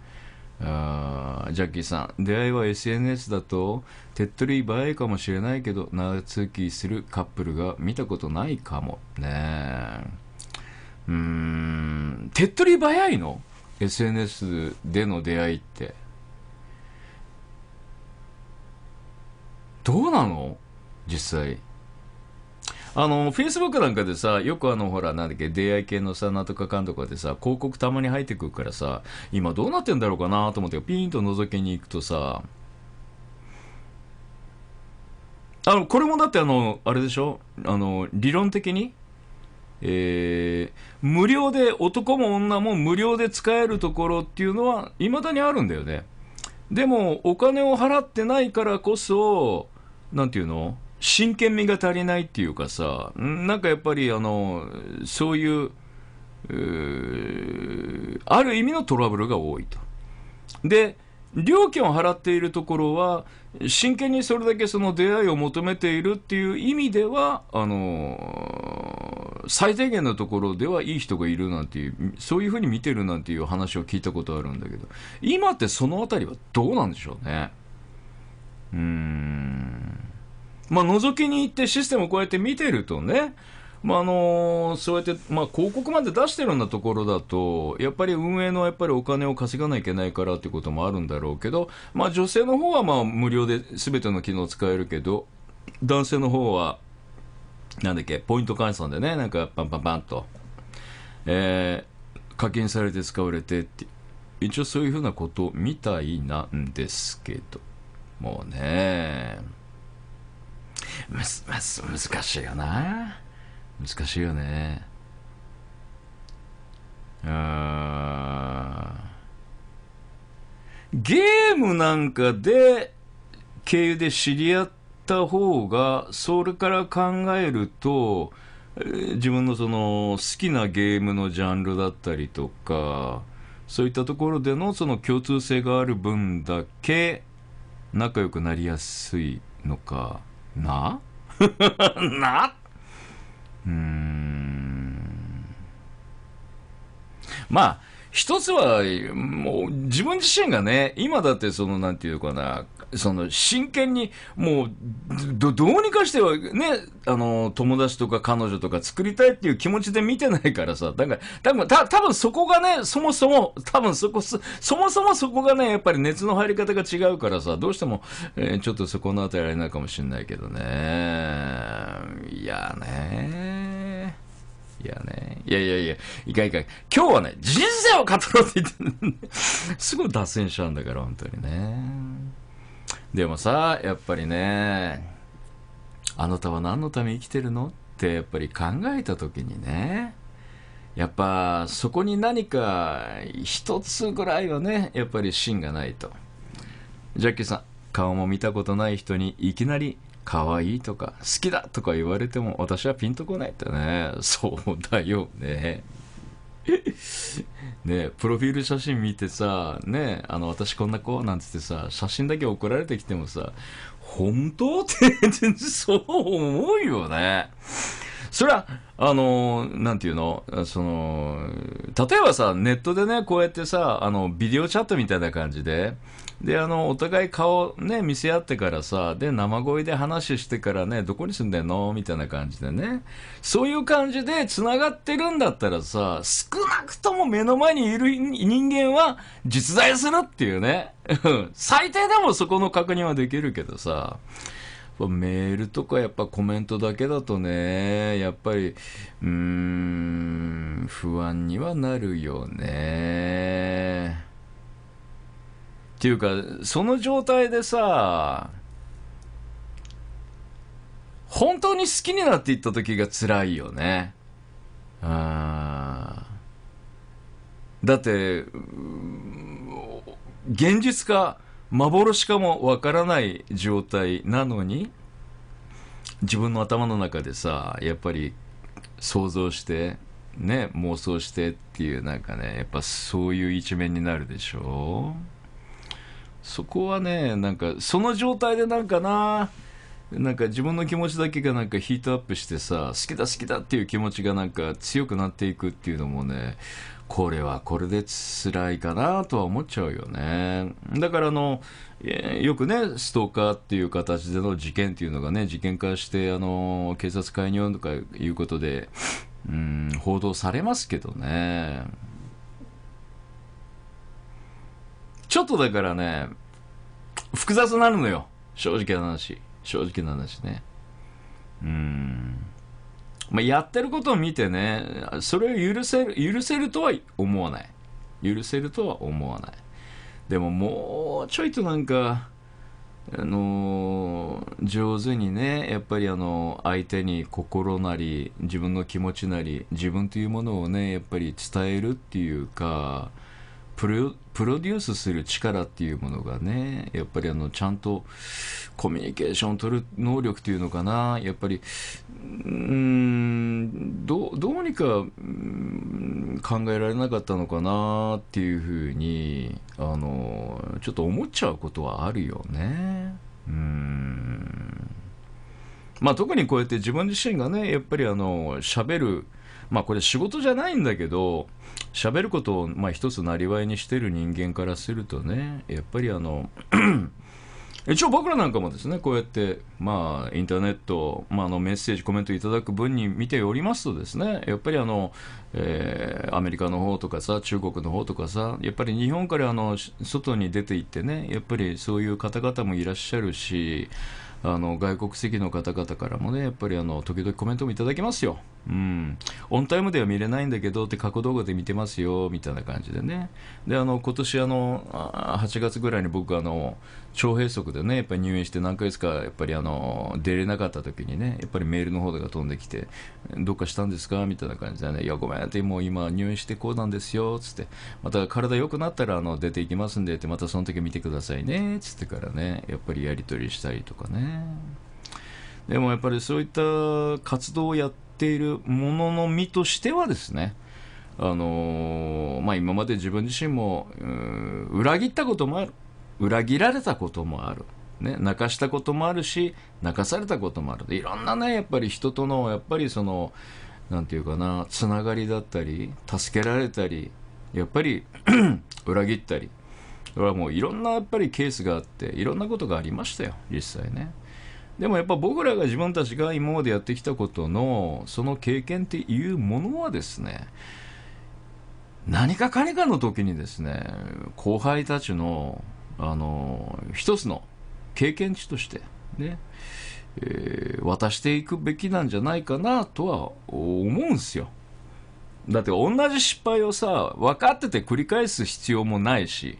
あジャッキーさん、出会いは SNS だと手っ取り早いかもしれないけど、長続きするカップルが見たことないかも。ねえ。うん、手っ取り早いの ?SNS での出会いって。どうなの実際。あの、フェイスブックなんかでさ、よくあの、ほら、なんだっけ、出会い系のさ、なんとかかんとかでさ、広告たまに入ってくるからさ、今どうなってんだろうかなと思って、ピーンと覗きに行くとさ、あの、これもだってあの、あれでしょあの、理論的にえー、無料で男も女も無料で使えるところっていうのは未だにあるんだよねでもお金を払ってないからこそ何て言うの真剣味が足りないっていうかさなんかやっぱりあのそういうある意味のトラブルが多いとで料金を払っているところは真剣にそれだけその出会いを求めているっていう意味では、あのー、最低限のところではいい人がいるなんていう、そういうふうに見てるなんていう話を聞いたことあるんだけど、今ってその辺りはどうなんでしょうね。うーん。まあ、覗きに行ってシステムをこうやって見てるとね、まああのそうやって、まあ、広告まで出してるようなところだと、やっぱり運営のやっぱりお金を稼がなきゃいけないからということもあるんだろうけど、まあ、女性の方はまあ無料で全ての機能使えるけど、男性の方は、なんだっけ、ポイント換算でね、なんかパンパンパンと、えー、課金されて使われてって、一応そういうふうなことみたいなんですけど、もうね、むす、むす、難しいよな。難しいよねゲームなんかで経由で知り合った方がそれから考えると自分のその好きなゲームのジャンルだったりとかそういったところでのその共通性がある分だけ仲良くなりやすいのかな
*laughs* なっうん。
まあ、一つは、もう、自分自身がね、今だってその、なんていうかな、その真剣に、もうど、どうにかしてはね、あの、友達とか彼女とか作りたいっていう気持ちで見てないからさ、だから、多分た多分そこがね、そもそも、多分そこそ、もそもそこがね、やっぱり熱の入り方が違うからさ、どうしても、えー、ちょっとそこのあたりあれなのかもしれないけどね。いやねいやね。いやいやいや、いかいかい。今日はね、人生を語ろうって言って、すごい脱線しちゃうんだから、本当にね。でもさ、やっぱりね、あなたは何のため生きてるのってやっぱり考えた時にね、やっぱそこに何か一つぐらいはね、やっぱり芯がないと。ジャッキーさん、顔も見たことない人にいきなり可愛いとか好きだとか言われても私はピンとこないってね。そうだよね。ねプロフィール写真見てさ、ねあの、私こんな子なんつってさ、写真だけ送られてきてもさ、本当って、全 *laughs* 然そう思うよね。それは、あの、なんていうのその、例えばさ、ネットでね、こうやってさ、あの、ビデオチャットみたいな感じで、で、あの、お互い顔ね、見せ合ってからさ、で、生声で話してからね、どこに住んでんのみたいな感じでね。そういう感じで繋がってるんだったらさ、少なくとも目の前にいる人間は実在するっていうね。最低でもそこの確認はできるけどさ。メールとかやっぱコメントだけだとね、やっぱり、うーん、不安にはなるよね。ていうか、その状態でさ、本当に好きになっていった時が辛いよね。うん。だって、現実か幻かもわからない状態なのに、自分の頭の中でさ、やっぱり想像して、ね、妄想してっていうなんかね、やっぱそういう一面になるでしょうそこはねなんかその状態でなんかななんか自分の気持ちだけがなんかヒートアップしてさ好きだ好きだっていう気持ちがなんか強くなっていくっていうのもねこれはこれで辛いかなとは思っちゃうよねだからあのよくねストーカーっていう形での事件っていうのがね事件化してあの警察介入とかいうことでうん報道されますけどねちょっとだからね、複雑になるのよ。正直な話。正直な話ね。うん。まあ、やってることを見てね、それを許せる、許せるとは思わない。許せるとは思わない。でももうちょいとなんか、あのー、上手にね、やっぱりあの、相手に心なり、自分の気持ちなり、自分というものをね、やっぱり伝えるっていうか、プロプロデュースする力っていうものがね、やっぱりあの、ちゃんとコミュニケーションを取る能力というのかな、やっぱり、うん、どどうにか、う考えられなかったのかなっていうふうに、あの、ちょっと思っちゃうことはあるよね。うん。まあ特にこうやって自分自身がね、やっぱりあの、喋る、まあこれ仕事じゃないんだけど、喋ることをまあ一つなりわいにしてる人間からするとね、やっぱりあの、*clears throat* 一応僕らなんかもですね、こうやって、まあ、インターネット、まあ、あのメッセージ、コメントいただく分に見ておりますとですね、やっぱりあの、えー、アメリカの方とかさ、中国の方とかさ、やっぱり日本からあの外に出ていってね、やっぱりそういう方々もいらっしゃるし、あの外国籍の方々からもね、やっぱりあの時々コメントもいただきますよ。うん、オンタイムでは見れないんだけどって過去動画で見てますよみたいな感じでねであの今年あの8月ぐらいに僕あの腸閉塞でねやっぱり入院して何ヶ月かやっぱりあの出れなかった時にねやっぱりメールの方が飛んできてどっかしたんですかみたいな感じでねいやごめんってもう今入院してこうなんですよつってまた体良くなったらあの出ていきますんでってまたその時見てくださいねつってからねやっぱりやり取りしたりとかねでもやっぱりそういった活動をやってているものの身としてはですね、あのー、まあ、今まで自分自身も裏切ったこともある裏切られたこともある、ね、泣かしたこともあるし泣かされたこともあるいろんなねやっぱり人とのやっぱりそのなんていうかなつながりだったり助けられたりやっぱり *clears throat* 裏切ったりそれはもういろんなやっぱりケースがあっていろんなことがありましたよ実際ね。でもやっぱ僕らが自分たちが今までやってきたことのその経験っていうものはですね何かかにかの時にですね後輩たちのあの一つの経験値としてね、えー、渡していくべきなんじゃないかなとは思うんですよ。だって同じ失敗をさ分かってて繰り返す必要もないし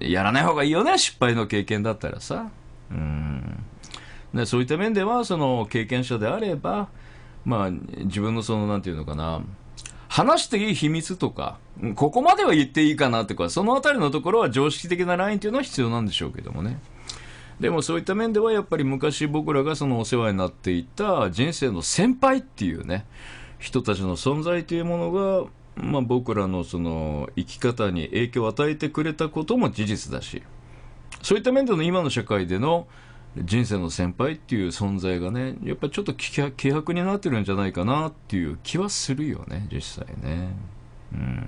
やらない方がいいよね失敗の経験だったらさ。うんでそういった面ではその経験者であれば、まあ、自分のそのなんていうのかな話していい秘密とかここまでは言っていいかなとかその辺りのところは常識的なラインというのは必要なんでしょうけどもね。でもそういった面ではやっぱり昔僕らがそのお世話になっていた人生の先輩っていうね人たちの存在というものが、まあ、僕らのその生き方に影響を与えてくれたことも事実だしそういった面での今の社会での人生の先輩っていう存在がねやっぱちょっと希薄になってるんじゃないかなっていう気はするよね実際ねうん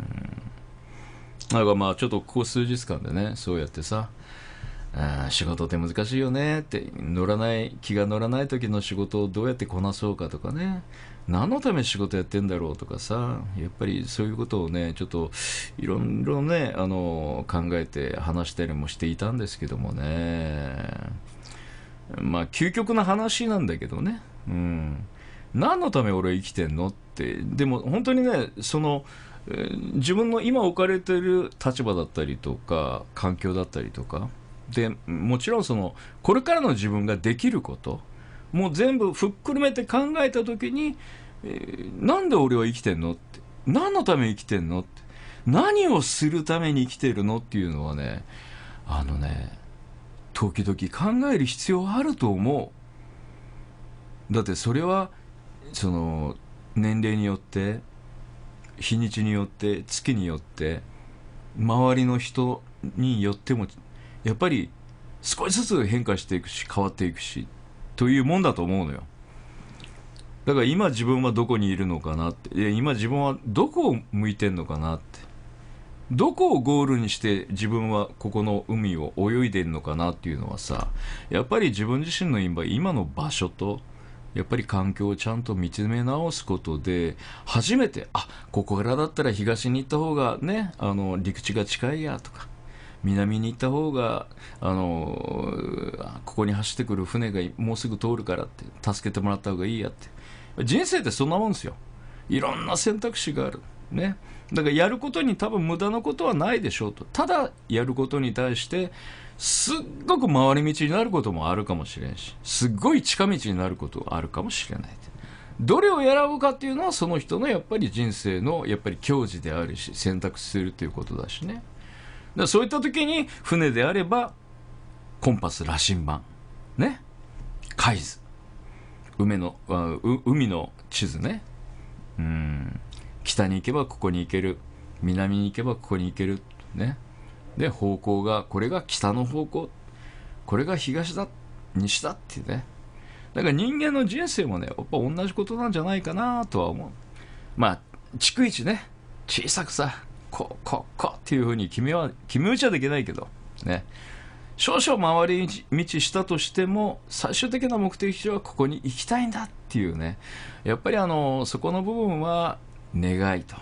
だからまあちょっとここ数日間でねそうやってさあ仕事って難しいよねって乗らない気が乗らない時の仕事をどうやってこなそうかとかね何のため仕事やってんだろうとかさやっぱりそういうことをねちょっといろいろねあの考えて話したりもしていたんですけどもねまあ、究極の話なんだけどね。うん。何のため俺生きてんのって。でも、本当にね、その、自分の今置かれてる立場だったりとか、環境だったりとか。で、もちろんその、これからの自分ができること。もう全部ふっくるめて考えた時に、えー、なんで俺は生きてんのって。何のために生きてんのって。何をするために生きてるのっていうのはね、あのね、時々考える必要あると思うだってそれはその年齢によって日にちによって月によって周りの人によってもやっぱり少しずつ変化していくし変わっていくしというもんだと思うのよだから今自分はどこにいるのかなって今自分はどこを向いてんのかなってどこをゴールにして自分はここの海を泳いでるのかなっていうのはさやっぱり自分自身の今今の場所とやっぱり環境をちゃんと見つめ直すことで、初めて、あ、ここからだったら東に行った方がね、あの、陸地が近いや、とか、南に行った方が、あの、ここに走ってくる船がもうすぐ通るからって、助けてもらった方がいいやって。人生ってそんなもんですよ。いろんな選択肢がある。ね。だからやることに多分無駄なことはないでしょうと。ただやることに対して、すっごく回り道になることもあるかもしれんし、すっごい近道になることもあるかもしれない。どれを選ぶかっていうのはその人のやっぱり人生のやっぱり矜持であるし、選択するということだしね。だそういった時に船であれば、コンパス羅針盤、ね、海図、梅の、海の地図ね。うん北に行けばここに行ける南に行けばここに行けるねで方向がこれが北の方向これが東だ西だってねだから人間の人生もねやっぱ同じことなんじゃないかなとは思うまあ逐一ね小さくさこうこうこうっていうふうに決めは決め打ちはできないけどね少々回り道したとしても最終的な目的地はここに行きたいんだっていうねやっぱりあのそこの部分は願いと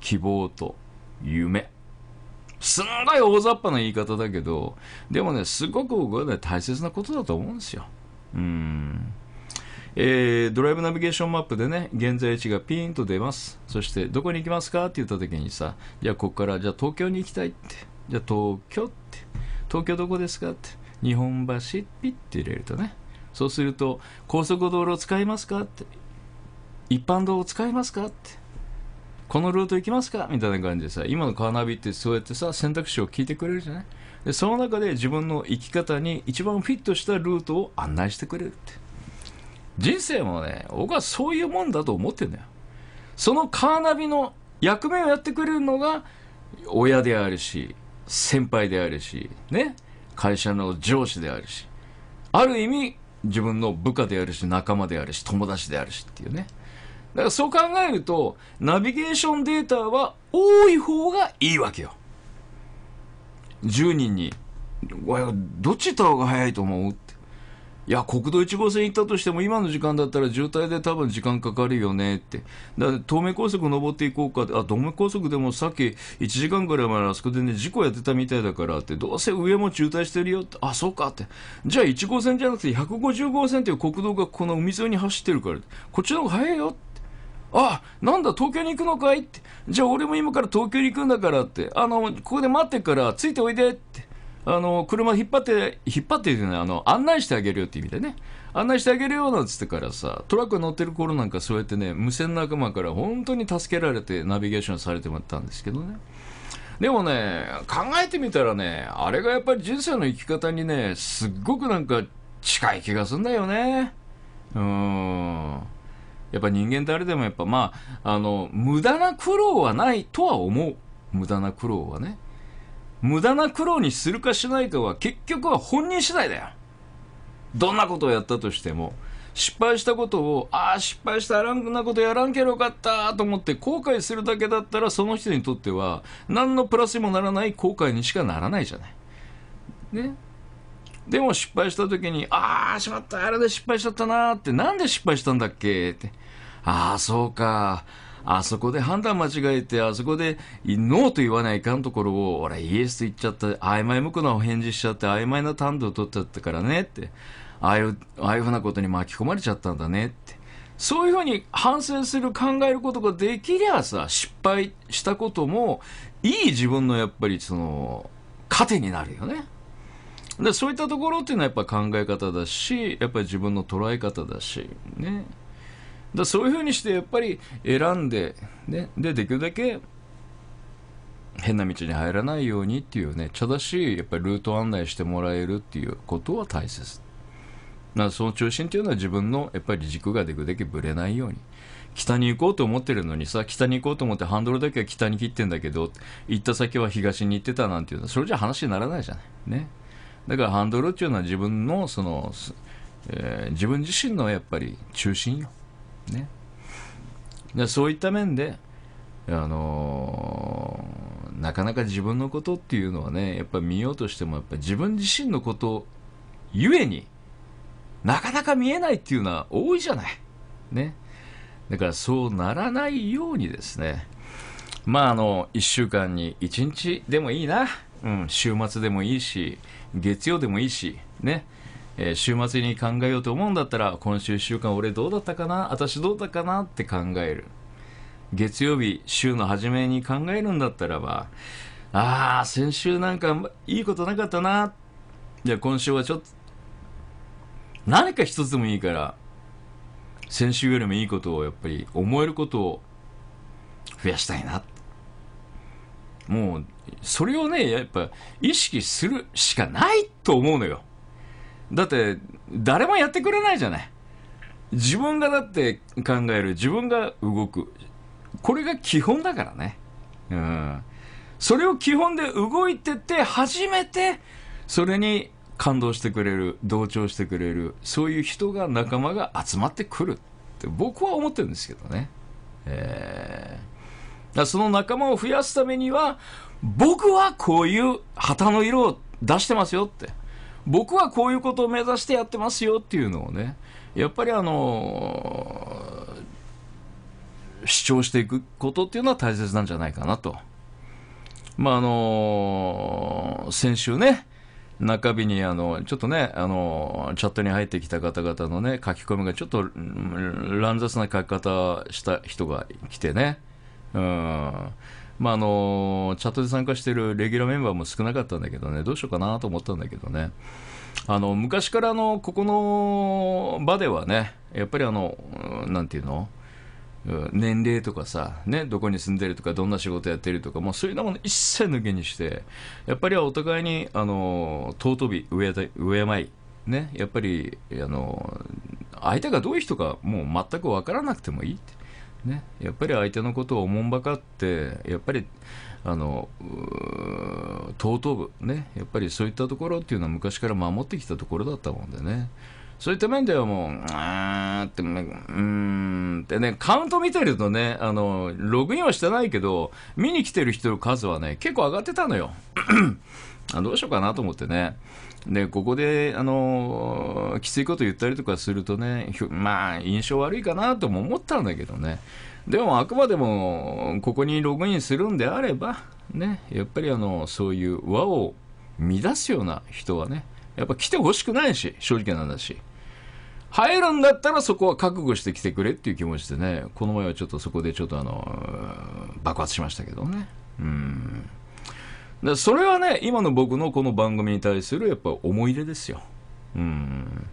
希望と夢すんごい大雑把な言い方だけどでもねすごく僕はね大切なことだと思うんですようんえー、ドライブナビゲーションマップでね、現在地がピーンと出ます。そして、どこに行きますかって言った時にさ、じゃあここから、じゃあ東京に行きたいって。じゃあ東京って。東京どこですかって。日本橋ピッて入れるとね。そうすると、高速道路を使いますかって。一般道を使いますかって。このルート行きますかみたいな感じでさ、今のカーナビってそうやってさ、選択肢を聞いてくれるじゃないで、その中で自分の生き方に一番フィットしたルートを案内してくれるって。人生もね、僕はそういうもんだと思ってんだよ。そのカーナビの役目をやってくれるのが、親であるし、先輩であるし、ね、会社の上司であるし、ある意味、自分の部下であるし、仲間であるし、友達であるしっていうね。だからそう考えると、ナビゲーションデータは多い方がいいわけよ。10人に、どっち行った方が早いと思うって。いや、国道1号線行ったとしても、今の時間だったら渋滞で多分時間かかるよねって。だから、東名高速登っていこうかって、あ、東名高速でもさっき1時間ぐらい前あそこでね、事故やってたみたいだからって、どうせ上も渋滞してるよって、あ、そうかって。じゃあ1号線じゃなくて150号線っていう国道がこの海沿いに走ってるから、こっちの方が早いよって。あ、なんだ、東京に行くのかいって。じゃあ俺も今から東京に行くんだからって。あの、ここで待ってから、ついておいでって。あの、車引っ張って、引っ張っててね、あの、案内してあげるよって意味でね。案内してあげるよなんつってからさ、トラックに乗ってる頃なんかそうやってね、無線仲間から本当に助けられてナビゲーションされてもらったんですけどね。でもね、考えてみたらね、あれがやっぱり人生の生き方にね、すっごくなんか近い気がするんだよね。うん。やっぱ人間誰でもやっぱまあ、あの、無駄な苦労はないとは思う。無駄な苦労はね。無駄な苦労にするかしないかは結局は本人次第だよ。どんなことをやったとしても。失敗したことを、ああ、失敗したあらんなことやらんけどよかったと思って後悔するだけだったら、その人にとっては、何のプラスにもならない後悔にしかならないじゃない。ね。でも失敗した時に、ああ、しまった、あれで失敗しちゃったなーって、なんで失敗したんだっけって。ああ、そうか。あそこで判断間違えて、あそこでノーと言わないかんところを、俺イエスと言っちゃった、曖昧無垢なお返事しちゃって、曖昧な単独を取っちゃったからねって。ああいう、ああいうふうなことに巻き込まれちゃったんだねって。そういうふうに反省する、考えることができりゃさ、失敗したことも、いい自分のやっぱりその、糧になるよね。でそういったところっていうのはやっぱ考え方だしやっぱり自分の捉え方だしねだそういうふうにしてやっぱり選んで、ね、でできるだけ変な道に入らないようにっていうね正しいやっぱりルート案内してもらえるっていうことは大切なその中心っていうのは自分のやっぱり軸ができるだけぶれないように北に行こうと思ってるのにさ北に行こうと思ってハンドルだけは北に切ってんだけど行った先は東に行ってたなんていうのはそれじゃ話にならないじゃないねだからハンドルっていうのは自分のその、えー、自分自身のやっぱり中心よ、ね、でそういった面で、あのー、なかなか自分のことっていうのはねやっぱ見ようとしてもやっぱ自分自身のことゆえになかなか見えないっていうのは多いじゃない。ね、だからそうならないようにですねまああの1週間に1日でもいいな、うん、週末でもいいし月曜でもいいし、ね、えー、週末に考えようと思うんだったら、今週1週間俺どうだったかな私どうだったかなって考える。月曜日、週の初めに考えるんだったらば、ああ、先週なんかいいことなかったな。じゃあ今週はちょっと、何か一つでもいいから、先週よりもいいことをやっぱり思えることを増やしたいな。もう、それをね、やっぱ意識するしかないと思うのよ。だって、誰もやってくれないじゃない。自分がだって考える、自分が動く。これが基本だからね。うん。それを基本で動いてて、初めて、それに感動してくれる、同調してくれる、そういう人が、仲間が集まってくるって僕は思ってるんですけどね。えーその仲間を増やすためには、僕はこういう旗の色を出してますよって。僕はこういうことを目指してやってますよっていうのをね、やっぱりあのー、主張していくことっていうのは大切なんじゃないかなと。まあ、あのー、先週ね、中日にあの、ちょっとね、あの、チャットに入ってきた方々のね、書き込みがちょっと乱雑な書き方した人が来てね、うんまあ、あのチャットで参加しているレギュラーメンバーも少なかったんだけどね、どうしようかなと思ったんだけどね、あの昔からのここの場ではね、やっぱりあの、なんていうの、年齢とかさ、ね、どこに住んでるとか、どんな仕事やってるとか、もうそういうもの一切抜けにして、やっぱりお互いに、あの、尊び、上舞い、ね、やっぱり、あの、相手がどういう人か、もう全く分からなくてもいいって。ね、やっぱり相手のことをおもんばかって、やっぱりあの尊ぶ、ね、やっぱりそういったところっていうのは昔から守ってきたところだったもんでね。そういった面ではもう、あーって、うーんってね、カウント見てるとね、あの、ログインはしてないけど、見に来てる人の数はね、結構上がってたのよ。*clears throat* あどうしようかなと思ってね。でここであのきついこと言ったりとかするとね、まあ、印象悪いかなとも思ったんだけどね、でもあくまでもここにログインするんであれば、ね、やっぱりあのそういう輪を乱すような人はね、やっぱ来てほしくないし、正直なんだし。入るんだったらそこは覚悟してきてくれっていう気持ちでね、この前はちょっとそこでちょっとあの、爆発しましたけどね。うん。でそれはね、今の僕のこの番組に対するやっぱ思い出ですよ。うん。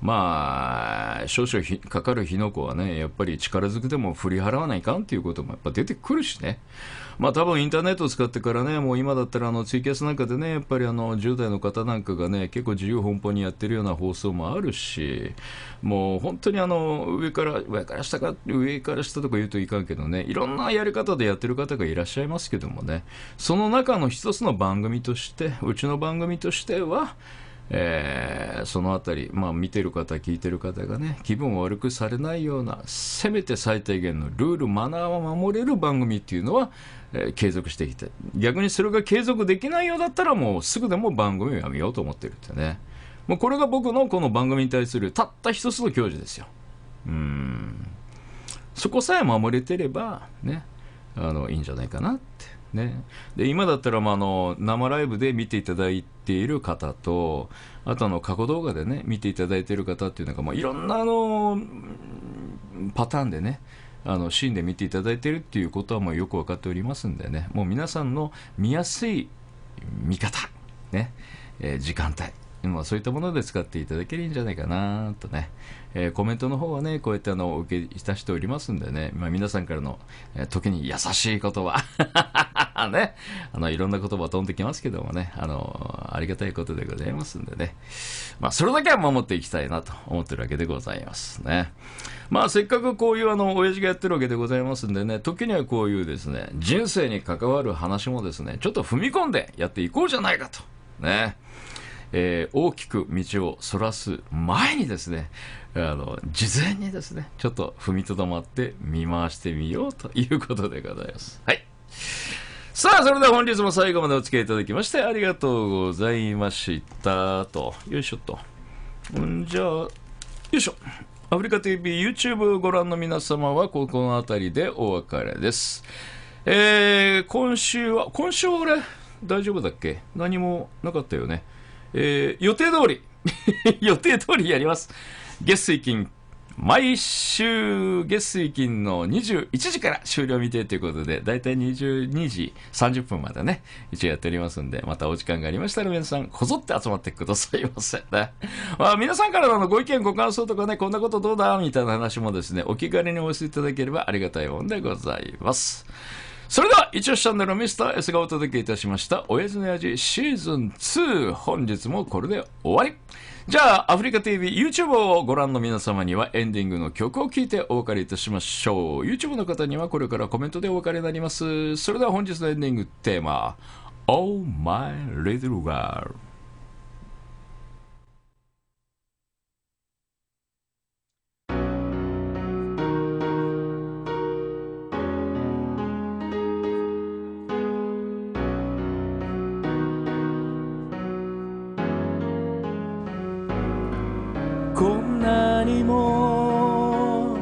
まあ、少々かかる火の粉はね、やっぱり力ずくでも振り払わないかんっていうこともやっぱ出てくるしね。まあ多分インターネットを使ってからね、もう今だったらあのツイキャスなんかでね、やっぱりあの10代の方なんかがね、結構自由奔放にやってるような放送もあるし、もう本当にあの上から上から下か上から下とか言うといかんけどね、いろんなやり方でやってる方がいらっしゃいますけどもね、その中の一つの番組として、うちの番組としては、えー、そのあたり、まあ、見てる方、聞いてる方がね、気分を悪くされないような、せめて最低限のルール、マナーを守れる番組っていうのは、え継続してきて、逆にそれが継続できないようだったら、もうすぐでも番組をやめようと思ってるってね。もうこれが僕のこの番組に対するたった一つの教授ですよ。うん。そこさえ守れてれば、ね、あの、いいんじゃないかなって。ね。で、今だったら、まあ、あの、生ライブで見ていただいている方と、あとあの、過去動画でね、見ていただいている方っていうのが、まあ、いろんなあの、パターンでね、あのシーンで見ていただいているっていうことはもうよく分かっておりますんでねもう皆さんの見やすい見方、ねえー、時間帯、まあ、そういったもので使っていただけるんじゃないかなとねえー、コメントの方はね、こうやってあの、お受けいたしておりますんでね、まあ、皆さんからの、えー、時に優しい言葉、*laughs* ね、あの、いろんな言葉飛んできますけどもね、あの、ありがたいことでございますんでね、まあ、それだけは守っていきたいなと思ってるわけでございますね。まあ、せっかくこういうあの、親父がやってるわけでございますんでね、時にはこういうですね、人生に関わる話もですね、ちょっと踏み込んでやっていこうじゃないかと、ね、えー、大きく道をそらす前にですね、あの事前にですねちょっと踏みとどまって見回してみようということでございます。はいさあ、それでは本日も最後までお付き合いいただきましてありがとうございました。と。よいしょっと。
んじゃあ、よいしょ。アフリカ TV、
YouTube ご覧の皆様は、ここの辺りでお別れです。えー、今週は、今週俺、大丈夫だっけ何もなかったよね。えー、予定通り、*laughs* 予定通りやります。月水金毎週月水金の21時から終了未定ということで、だいたい22時30分までね、一応やっておりますんで、またお時間がありましたら皆さん、こぞって集まってくださいませ、ま *laughs* あ、皆さんからのご意見、ご感想とかね、こんなことどうだみたいな話もですね、お気軽にお寄せいただければありがたいもんでございます。それでは、一応チャンネルのミスター S がお届けいたしました、親父の味シーズン2、本日もこれで終わり。じゃあ、アフリカ TV、YouTube をご覧の皆様にはエンディングの曲を聴いてお別れいたしましょう。YouTube の方にはこれからコメントでお別れになります。それでは本日のエンディングテーマ、Oh My Little Girl。
にも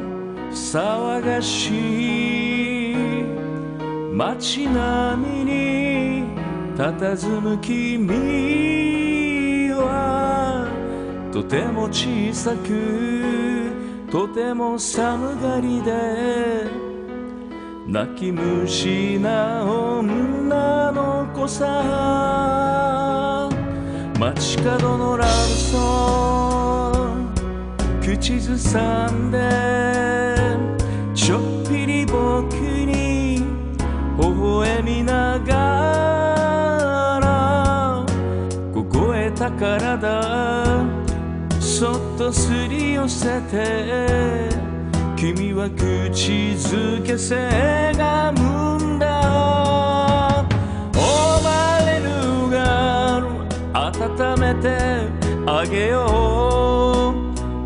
騒がしい街並みに佇む君はとても小さくとても寒がりで泣き虫な女の子さ街角のラブソング口ずさんでちょっぴり僕に微笑みながら凍えた体そっとすり寄せて君は口づけせがむんだオーバーレ温めてあげよう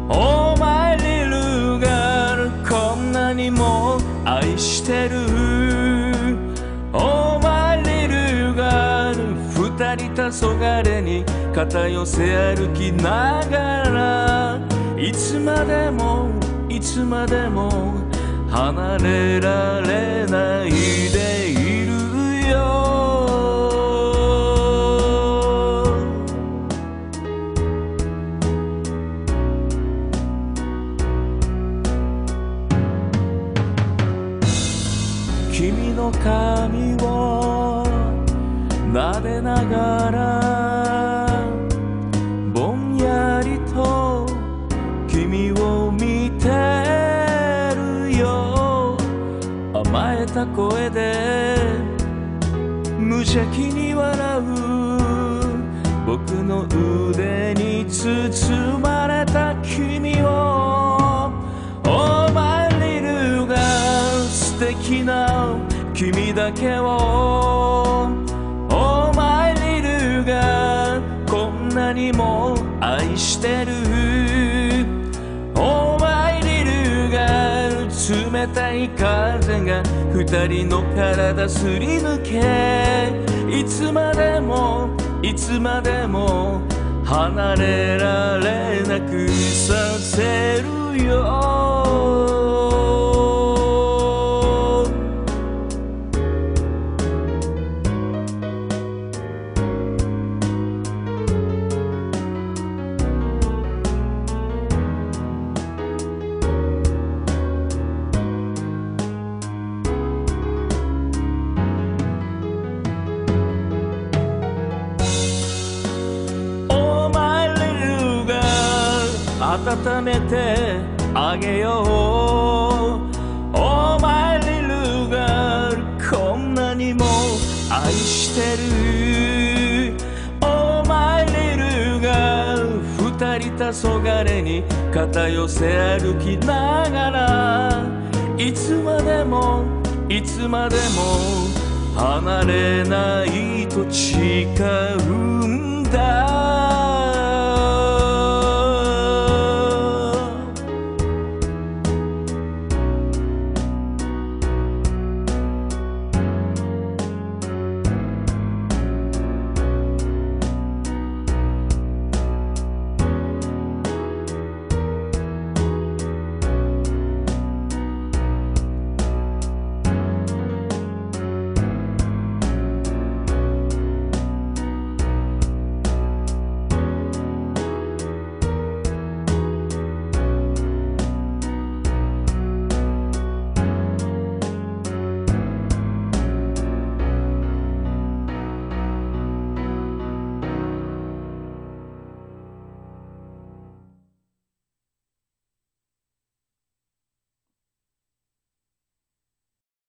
お前リルガルこんなにも愛してるお前リルガル二人黄昏に肩寄せ歩きながらいつまでもいつまでも離れられないでの髪を撫でながらぼんやりと君を見てるよ甘えた声で無邪気に笑う僕の腕に包まれた君を君だけをお前リルがこんなにも愛してるお前リルが冷たい風が二人の体すり抜けいつまでもいつまでも離れられなくさせるよてあげようお前リルがこんなにも愛してるお前リルが二人たそがれに肩寄せ歩きながらいつまでもいつまでも離れないと誓うんだ